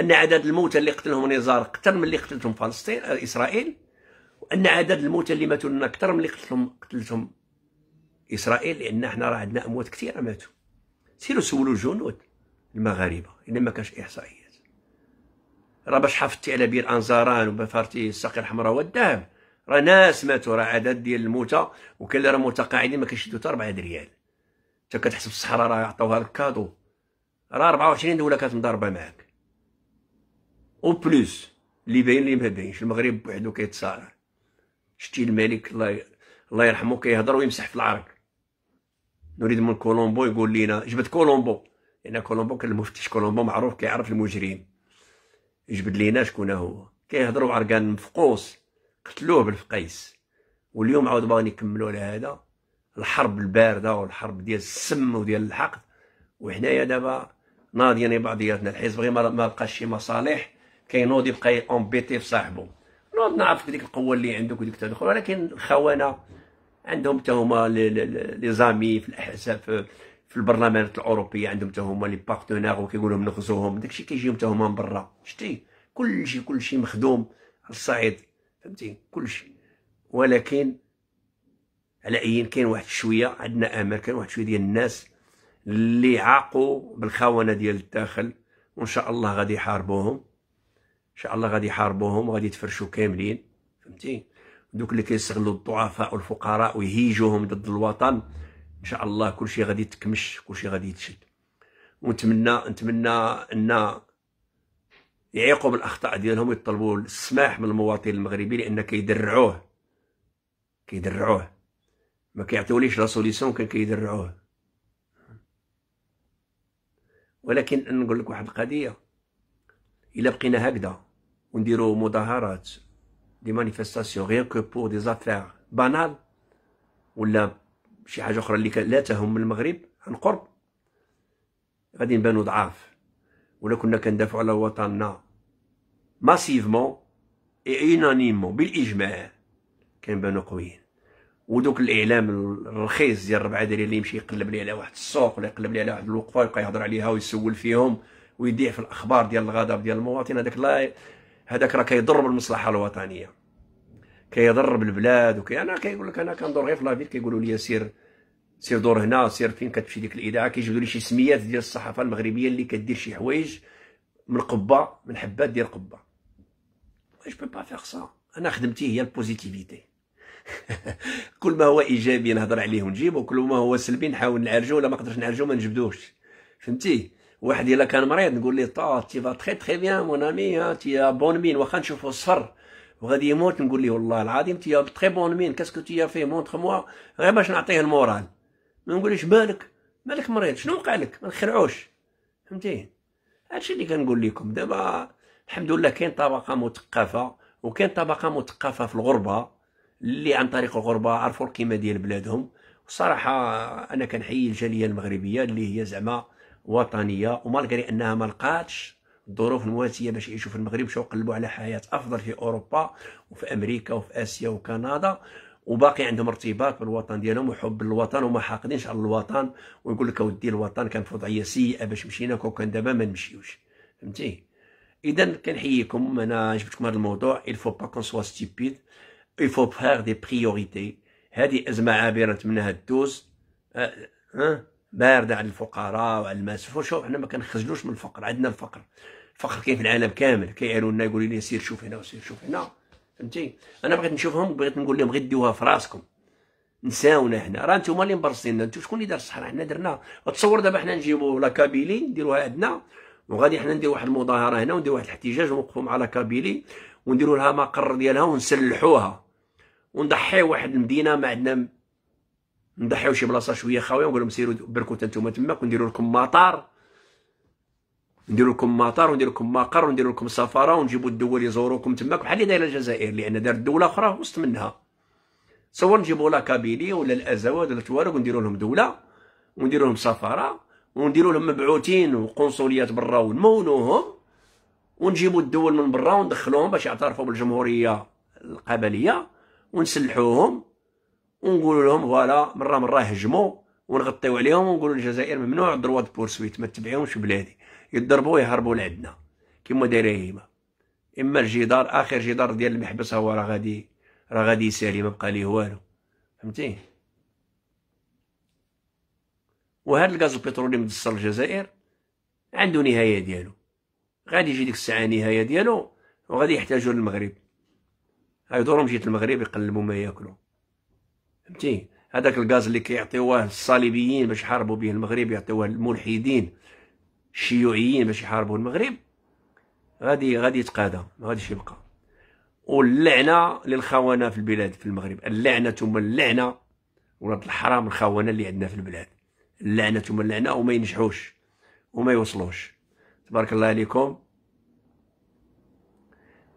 ان عدد الموتى اللي قتلهم نزار اكثر من اللي قتلتهم فلسطين آه، اسرائيل وان عدد الموتى اللي ماتوا لنا اكثر من اللي قتلهم قتلتهم اسرائيل لان حنا راه عندنا اموات كثيره ماتوا سيروا سولوا الجنود المغاربه الا ما كانش احصائيات راه باش حافظتي على بير انزاران وبفارتي الساقي الحمراء والذهب راه ناس ماتوا راه عدد ديال الموتى وكاين اللي راه متقاعدين ما كيشدو حتى 4 ريال انت كتحسب الصحراء راه عطاوها لك كادو راه 24 دوله كتضاربه معاك او بلوس اللي باين اللي ما باينش المغرب بوحدو كيتصارع شتي الملك الله الله يرحمه كيهضر ويمسح في العرق نريد من كولومبو يقول لينا جبد كولومبو لان يعني كولومبو كان المفتش كولومبو معروف كيعرف المجرم يجبد لينا شكون هو كيهضروا عرقان مفقوس قتلوه بالفقيس واليوم عاود باغيين يكملوا على هذا الحرب البارده والحرب ديال السم وديال الحقد وحنايا دابا ناضيين بعضياتنا الحزب غير ما لقاش شي مصالح كينوض يبقى اومبيتي في صاحبه نوض نعرف ديك القوه اللي عندك وديك التدخل ولكن خوانا عندهم حتى هما لي زامي في الاحزاب في البرلمانات الاوروبيه عندهم حتى هما لي بارتنير وكيقول لهم نغزوهم داكشي كيجيهم حتى هما من برا شتي كلشي كلشي مخدوم على الصعيد فهمتي كل شيء ولكن على ايين كاين واحد شويه عندنا امل كاين واحد شويه ديال الناس اللي عاقوا بالخونه ديال الداخل وان شاء الله غادي يحاربوهم ان شاء الله غادي يحاربوهم وغادي يتفرشوا كاملين فهمتي دوك اللي كيستغلوا الضعفاء والفقراء ويهيجوهم ضد الوطن ان شاء الله كلشي غادي يتكمش كلشي غادي يتشد ونتمنى نتمنى ان يعيقوا بالاخطاء ديالهم ويطلبوا السماح من المواطن المغربي لان كيدرعوه كيدرعوه ما كيعطيوليش لا سوليسيون كان كيدرعوه ولكن نقول لك واحد القضيه الا بقينا هكذا ونديروا مظاهرات دي مانيفيستاسيون غير كو بور دي زافير بانال ولا شي حاجه اخرى اللي لا تهم المغرب عن قرب غادي نبانو ضعاف ولا كنا كندافعوا على وطننا ماسيفمون et unanimement بالاجماع كنبانو قويين ودوك الاعلام الرخيص ديال الربعه ديال اللي يمشي يقلب لي على واحد السوق ولا يقلب لي على واحد الوقفه ويبقى يهضر عليها ويسول فيهم ويديع في الاخبار ديال الغضب ديال المواطن هذاك لا هذاك راه كيضر بالمصلحه الوطنيه كيضر بالبلاد وكي انا كيقول لك انا كندور غير في لافيل كيقولوا لي سير سير دور هنا سير فين كتمشي ديك الاذاعه كيجيبوا لي شي سميات ديال الصحافه المغربيه اللي كدير شي حوايج من قبه من حبات ديال قبه جو بو با faire سا انا خدمتي هي البوزيتيفيتي كل ما هو ايجابي نهضر عليه ونجيبه كل ما هو سلبي نحاول نعالجه ولا ما قدرتش نعالجه ما نجبدوش فهمتي واحد الا كان مريض نقول ليه طا تي فا تخي تخي بيان مون امي تي بون مين واخا نشوفو الصر وغادي يموت نقول ليه والله العظيم تي تري بون مين كاسكو تي في مونتخ موا غير باش نعطيه المورال ما نقوليش مالك مالك مريض شنو وقع لك ما نخرعوش فهمتي هادشي اللي كنقول لكم دابا الحمد لله كاين طبقه مثقفه وكاين طبقه مثقفه في الغربه اللي عن طريق الغربه عرفوا القيمه ديال بلادهم وصراحه انا كنحيي الجاليه المغربيه اللي هي زعما وطنيه ومالغري انها ما لقاتش الظروف المواتيه باش يعيشوا في المغرب باش يقلبوا على حياه افضل في اوروبا وفي امريكا وفي اسيا وكندا وباقي عندهم ارتباط بالوطن ديالهم وحب الوطن وما حاقدينش على الوطن ويقول لك اودي الوطن كان في وضعيه سيئه باش مشينا كون كان دابا ما نمشيوش فهمتي اذا كنحييكم انا جبتكم هذا الموضوع il faut pas qu'on soit stupide il faut faire des priorités هذه ازمه عابره نتمناها تدوز أه أه بارده على الفقراء وعلى الناس شوف حنا ما كنخجلوش من الفقر عندنا الفقر الفقر كاين في العالم كامل كيعيروا لنا يقولوا لي سير شوف هنا وسير شوف هنا فهمتي انا بغيت نشوفهم بغيت نقول لهم غير ديوها في راسكم نساونا حنا راه نتوما اللي مبرصينا نتوما شكون اللي دار الصحراء حنا درنا تصور دابا حنا نجيبوا لا كابيلي نديروها عندنا وغادي حنا ندير واحد المظاهره هنا وندير واحد الاحتجاج ونوقفوا مع لاكابيلي ونديروا لها مقر ديالها ونسلحوها ونضحيو واحد المدينه ما عندنا نضحيو شي بلاصه شويه خاويه ونقول لهم سيروا بركوا نتوما تماك ونديروا لكم مطار نديروا لكم مطار ونديروا لكم مقر ونديروا لكم سفاره ونجيبوا الدول يزوروكم تماك بحال اللي دايره الجزائر لان دارت دوله اخرى وسط منها تصور نجيبوا لا كابيلي ولا الازواد ولا توارق ونديروا لهم دوله ونديروا لهم سفاره ونديروا لهم مبعوثين وقنصليات برا ونمونوهم ونجيبوا الدول من برا وندخلوهم باش يعترفوا بالجمهوريه القبليه ونسلحوهم ونقولوا لهم فوالا مره مره هجموا ونغطيو عليهم ونقولوا الجزائر ممنوع دروا دو بورسويت ما تبعيهمش بلادي يضربوا يهربوا لعندنا كما دايره هيما اما الجدار اخر جدار ديال المحبس هو راه غادي راه غادي يسالي ما بقى ليه والو فهمتي وهذا الغاز البترولي مدسر الجزائر عنده نهايه ديالو غادي يجي ديك الساعه نهايه ديالو وغادي يحتاجوا للمغرب غيدورهم جهه المغرب يقلبوا ما ياكلوا فهمتي هذاك الغاز اللي كيعطيوه الصليبيين باش يحاربوا به المغرب يعطيوه الملحدين الشيوعيين باش يحاربوا المغرب غادي غادي يتقادى ما غاديش يبقى واللعنه للخونه في البلاد في المغرب اللعنه ثم اللعنه ولاد الحرام الخونه اللي عندنا في البلاد اللعنه ثم اللعنه وما ينجحوش وما يوصلوش تبارك الله عليكم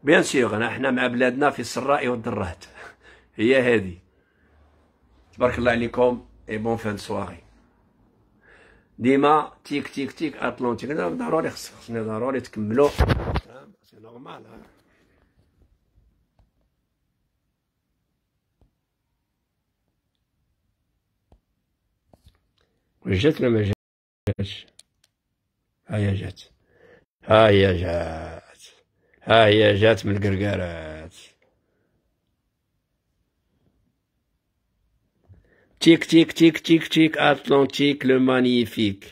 بيان سيغ احنا مع بلادنا في السراء والدرات هي هذه تبارك الله عليكم اي بون فان سواغي ديما تيك تيك تيك اتلونتيك ضروري خصنا ضروري تكملوا سي نورمال جات ولا ما جاتش ها هي جات ها هي جات ها هي جات من القرقارات تيك تيك تيك تيك تيك اتلانتيك لو مانيفيك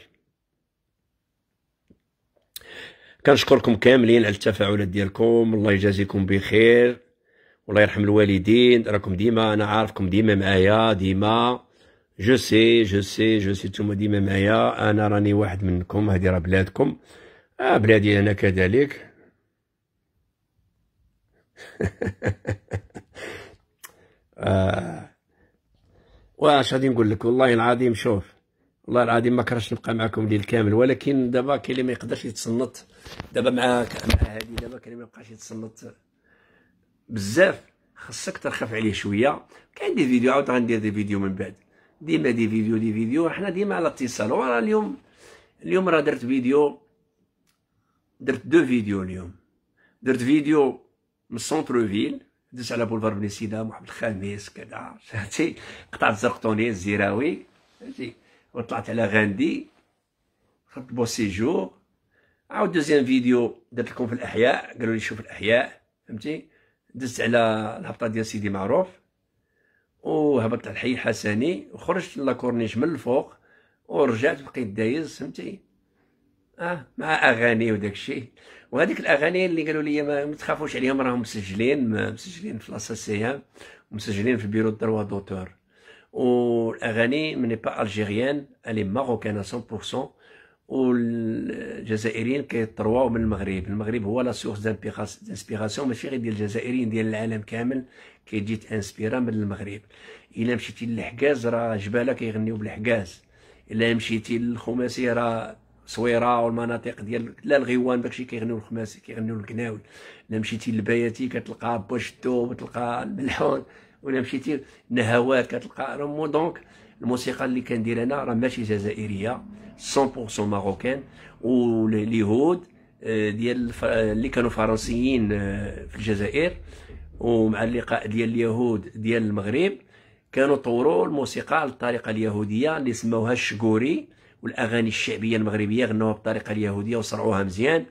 كنشكركم كاملين على التفاعلات ديالكم الله يجازيكم بخير والله يرحم الوالدين راكم ديما انا عارفكم ديما معايا ديما جو سي جو سي جو سي نتوما ديما معايا انا راني واحد منكم هذه راه بلادكم اه بلادي انا كذلك آه. واش غادي نقول لك والله العظيم شوف والله العظيم ما كرهتش نبقى معكم الليل كامل ولكن دابا كاين اللي ما يقدرش يتصنت دابا مع مع هادي دابا كاين اللي ما بقاش يتصنت بزاف خصك ترخف عليه شويه كاين دي فيديو عاود غندير دي فيديو من بعد ديما دي فيديو دي فيديو حنا ديما على اتصال ورا اليوم اليوم راه درت فيديو درت دو فيديو اليوم درت فيديو من سونتر فيل دزت على بولفار بني سينا محمد الخامس كذا فهمتي قطعت زرقطوني الزيراوي فهمتي وطلعت على غاندي خدت بو سيجور عاود دوزيام فيديو درت لكم في الاحياء قالوا لي شوف الاحياء فهمتي دزت على الهبطه ديال سيدي معروف وهبطت على الحي الحسني وخرجت لاكورنيش من الفوق ورجعت بقيت دايز فهمتي اه مع اغاني وداكشي وهذيك الاغاني اللي قالوا لي ما تخافوش عليهم راهم مسجلين مسجلين في لاساسيام مسجلين في بيرو دروا دوتور والاغاني ماني با الجيريان الي ماروكانا 100% والجزائريين كيطرواو من المغرب المغرب هو لا سورس دانسبيراسيون ماشي غير ديال الجزائريين ديال العالم كامل كيجي تانسبيرا من المغرب الا مشيتي للحكاز راه جباله كيغنيو بالحكاز الا مشيتي للخماسي راه صويره والمناطق ديال لا الغيوان داكشي كيغنيو الخماسي كيغنيو الكناوي الا مشيتي للبياتي كتلقى بوشتو وتلقى الملحون ولا مشيتي نهوات كتلقى رمو دونك الموسيقى اللي كندير انا راه ماشي جزائريه 100% ماروكان واليهود ديال اللي كانوا فرنسيين في الجزائر ومع اللقاء ديال اليهود ديال المغرب كانوا طوروا الموسيقى على الطريقه اليهوديه اللي سموها الشكوري والاغاني الشعبيه المغربيه غنوها بالطريقه اليهوديه وصرعوها مزيان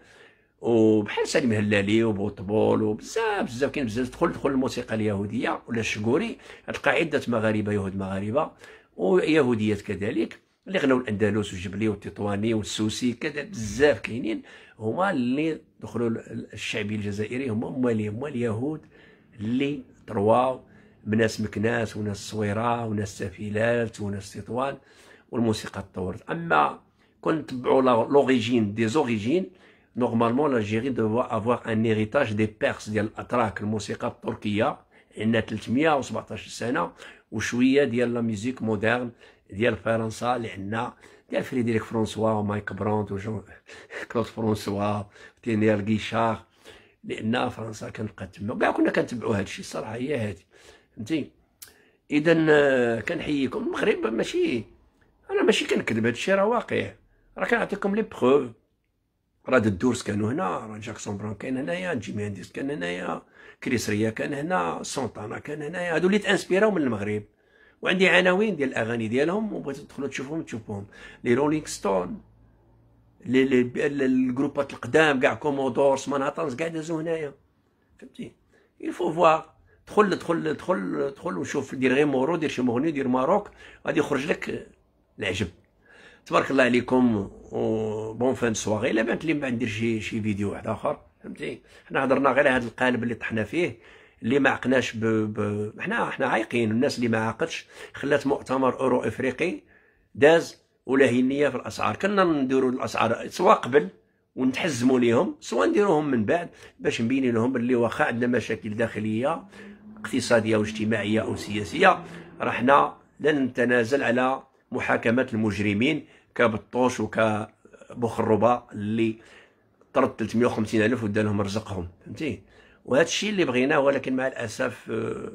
وبحال سالم هلالي وبوطبول وبزاف بزاف كاين بزاف دخل دخل الموسيقى اليهوديه ولا الشكوري تلقى عده مغاربه يهود مغاربه ويهوديات كذلك اللي غناو الاندلس وجبلي والتطواني والسوسي كذا بزاف كاينين هما اللي دخلوا الشعبي الجزائري هما هما هما اليهود اللي تروا من ناس مكناس وناس صويره وناس سفيلات وناس تطوان والموسيقى تطورت اما كون تبعوا لوريجين دي زوريجين نورمالمون لجيري دوا افوار ان هيريتاج دي بيرس ديال الاتراك الموسيقى التركيه عندنا 317 سنه وشويه ديال لا ميوزيك مودرن ديال فرنسا لان ديال فريدريك فرانسوا ومايك برونت وجون كلوس فرانسوا تينيال غيشار لان فرنسا كانت تما كاع كنا كنتبعوا هذا الشيء الصراحه هي هذه فهمتي اذا آه، كنحييكم المغرب ماشي انا ماشي كنكذب هذا الشيء راه واقع راه كنعطيكم لي بروف راه الدورس كانوا هنا راه جاكسون برون كان هنايا جيمي هانديس كان هنايا كريس ريا كان هنا سونتانا كان هنايا هادو اللي تانسبيراو من المغرب وعندي عناوين ديال الاغاني ديالهم وبغيتو تدخلوا تشوفوهم تشوفوهم لي رولينغ ستون لي الجروبات القدام كاع كومودورس مانهاتنز كاع دازو هنايا فهمتي يلفو فوار دخل دخل دخل دخل وشوف دير غير مورو دير شي مغني دير ماروك غادي يخرج لك العجب تبارك الله عليكم بون فان سواغي الا بانت لي ما ندير شي شي فيديو واحد اخر فهمتي حنا هضرنا غير على هذا القالب اللي طحنا فيه اللي ما عقناش ب... ب... حنا حنا عايقين الناس اللي ما عاقتش خلات مؤتمر اورو افريقي داز ولاهينيه في الاسعار كنا نديروا الاسعار سواء قبل ونتحزموا ليهم سواء نديروهم من بعد باش نبين لهم اللي واخا عندنا مشاكل داخليه اقتصاديه واجتماعيه او سياسيه رحنا لن نتنازل على محاكمه المجرمين كبطوش وكبخربه اللي طرد 350 الف ودالهم رزقهم فهمتي وهذا الشيء اللي بغيناه ولكن مع الاسف آه،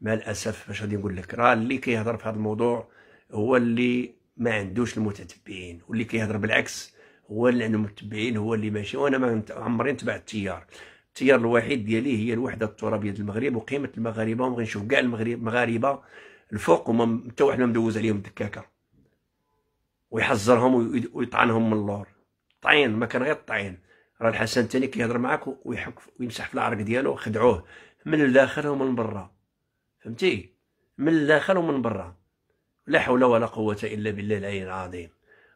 مع الاسف باش غادي نقول لك راه اللي كيهضر في هذا الموضوع هو اللي ما عندوش المتتبعين واللي كيهضر بالعكس هو اللي عنده متبعين هو اللي ماشي وانا ما عمري نتبع التيار التيار الوحيد ديالي هي الوحده الترابيه ديال المغرب وقيمه المغاربه وبغي نشوف كاع المغرب المغاربه الفوق وما حتى واحد ما مدوز عليهم الدكاكه ويحذرهم ويطعنهم من اللور طعين ما كان غير الطعين راه الحسن الثاني كيهضر معاك ويحك ويمسح في العرق ديالو خدعوه من الداخل ومن برا فهمتي من الداخل ومن برا لا حول ولا قوه الا بالله العلي العظيم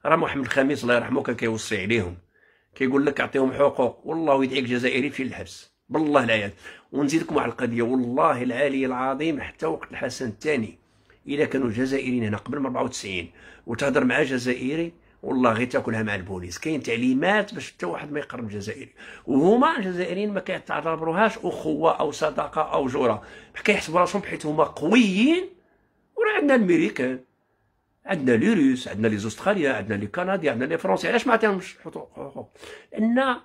راه محمد الخميس الله يرحمه كان كيوصي عليهم كيقول لك اعطيهم حقوق والله يدعيك جزائري في الحبس بالله العيال ونزيدكم واحد القضيه والله العلي العظيم حتى وقت الحسن الثاني الا كانوا جزائريين هنا قبل 94 وتهضر مع جزائري والله غير تاكلها مع البوليس كاين تعليمات باش حتى واحد ما يقرب جزائري وهما الجزائريين ما كيعتبروهاش اخوه او صداقه او جوره كيحسبوا راسهم بحيث هما قويين وراه عندنا الميريكان عندنا لي روس عندنا لي زوستراليا عندنا لي كندي عندنا لي فرونسي علاش ما عطيهمش حقوق ان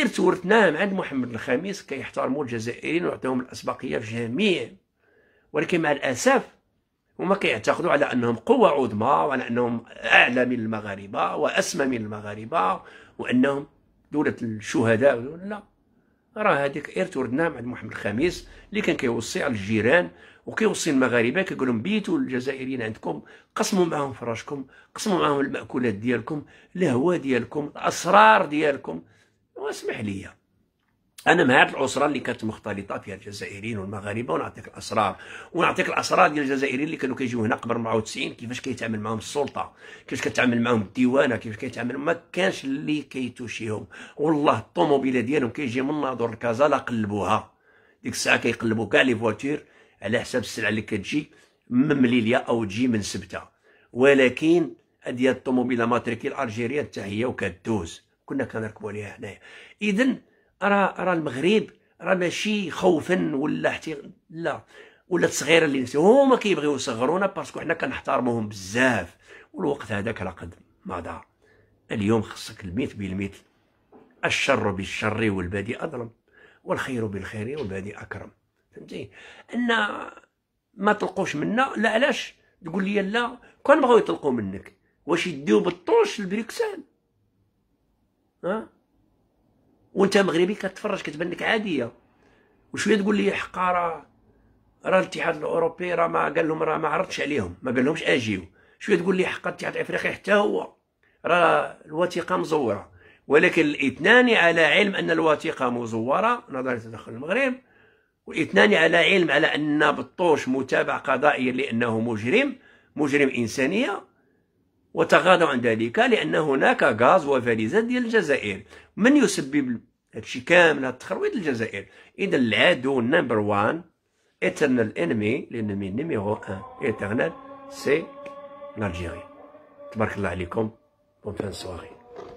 ارث ورثناه من عند محمد الخامس كيحترموا الجزائريين ويعطيهم الاسبقيه في جميع ولكن مع الاسف هما كيعتقدوا على انهم قوه عظمى وعلى انهم اعلى من المغاربه واسمى من المغاربه وانهم دوله الشهداء لا راه هذيك اير وردنا عند محمد الخامس اللي كان كيوصي على الجيران وكيوصي المغاربه كيقول لهم بيتوا الجزائريين عندكم قسموا معاهم فراشكم قسموا معاهم الماكولات ديالكم الهوى ديالكم الاسرار ديالكم واسمح لي انا مع الاسره اللي كانت مختلطه فيها الجزائريين والمغاربه ونعطيك الاسرار ونعطيك الاسرار ديال الجزائريين اللي كانوا كيجيو هنا قبل 94 كيفاش كيتعامل معاهم السلطه كيفاش كتعامل معاهم الديوانه كيفاش كيتعامل ما كانش اللي كيتوشيهم والله الطوموبيله ديالهم كيجي من ناظور لكازا لا قلبوها ديك الساعه كيقلبوا كاع لي فواتير على حساب السلعه اللي كتجي من مليليا او تجي من سبته ولكن هذه الطوموبيله ماتريكي الارجيريه حتى هي وكدوز كنا كنركبوا عليها حنايا اذا راه راه المغرب راه ماشي خوفا ولا احتي... لا ولا اللي نسيو هما كيبغيو يصغرونا باسكو حنا كنحترموهم بزاف والوقت هذاك راه قد مضى اليوم خصك الميت بالميت الشر بالشر والبادي اظلم والخير بالخير والبادي اكرم فهمتي ان ما تلقوش منا لا علاش تقول لي لا كان بغاو يطلقوا منك واش يديو بالطوش لبريكسل ها وانت مغربي كتفرج كتبان لك عاديه وشويه تقول لي حقا راه راه الاتحاد الاوروبي راه ما قال لهم راه ما عرضش عليهم ما قال لهمش اجيو شويه تقول لي حقا الاتحاد الافريقي حتى هو راه الوثيقه مزوره ولكن الاثنان على علم ان الوثيقه مزوره نظرا لتدخل المغرب والاثنان على علم على ان بطوش متابع قضائيا لانه مجرم مجرم انسانيه وتغاضوا عن ذلك لان هناك غاز وفلزات ديال الجزائر من يسبب هادشي كامل هاد التخرويط الجزائر اذا العدو نمبر 1 ايترنال انمي l'ennemi نيميرو 1 ايترنال سي الجزائر تبارك الله عليكم بون فان سواري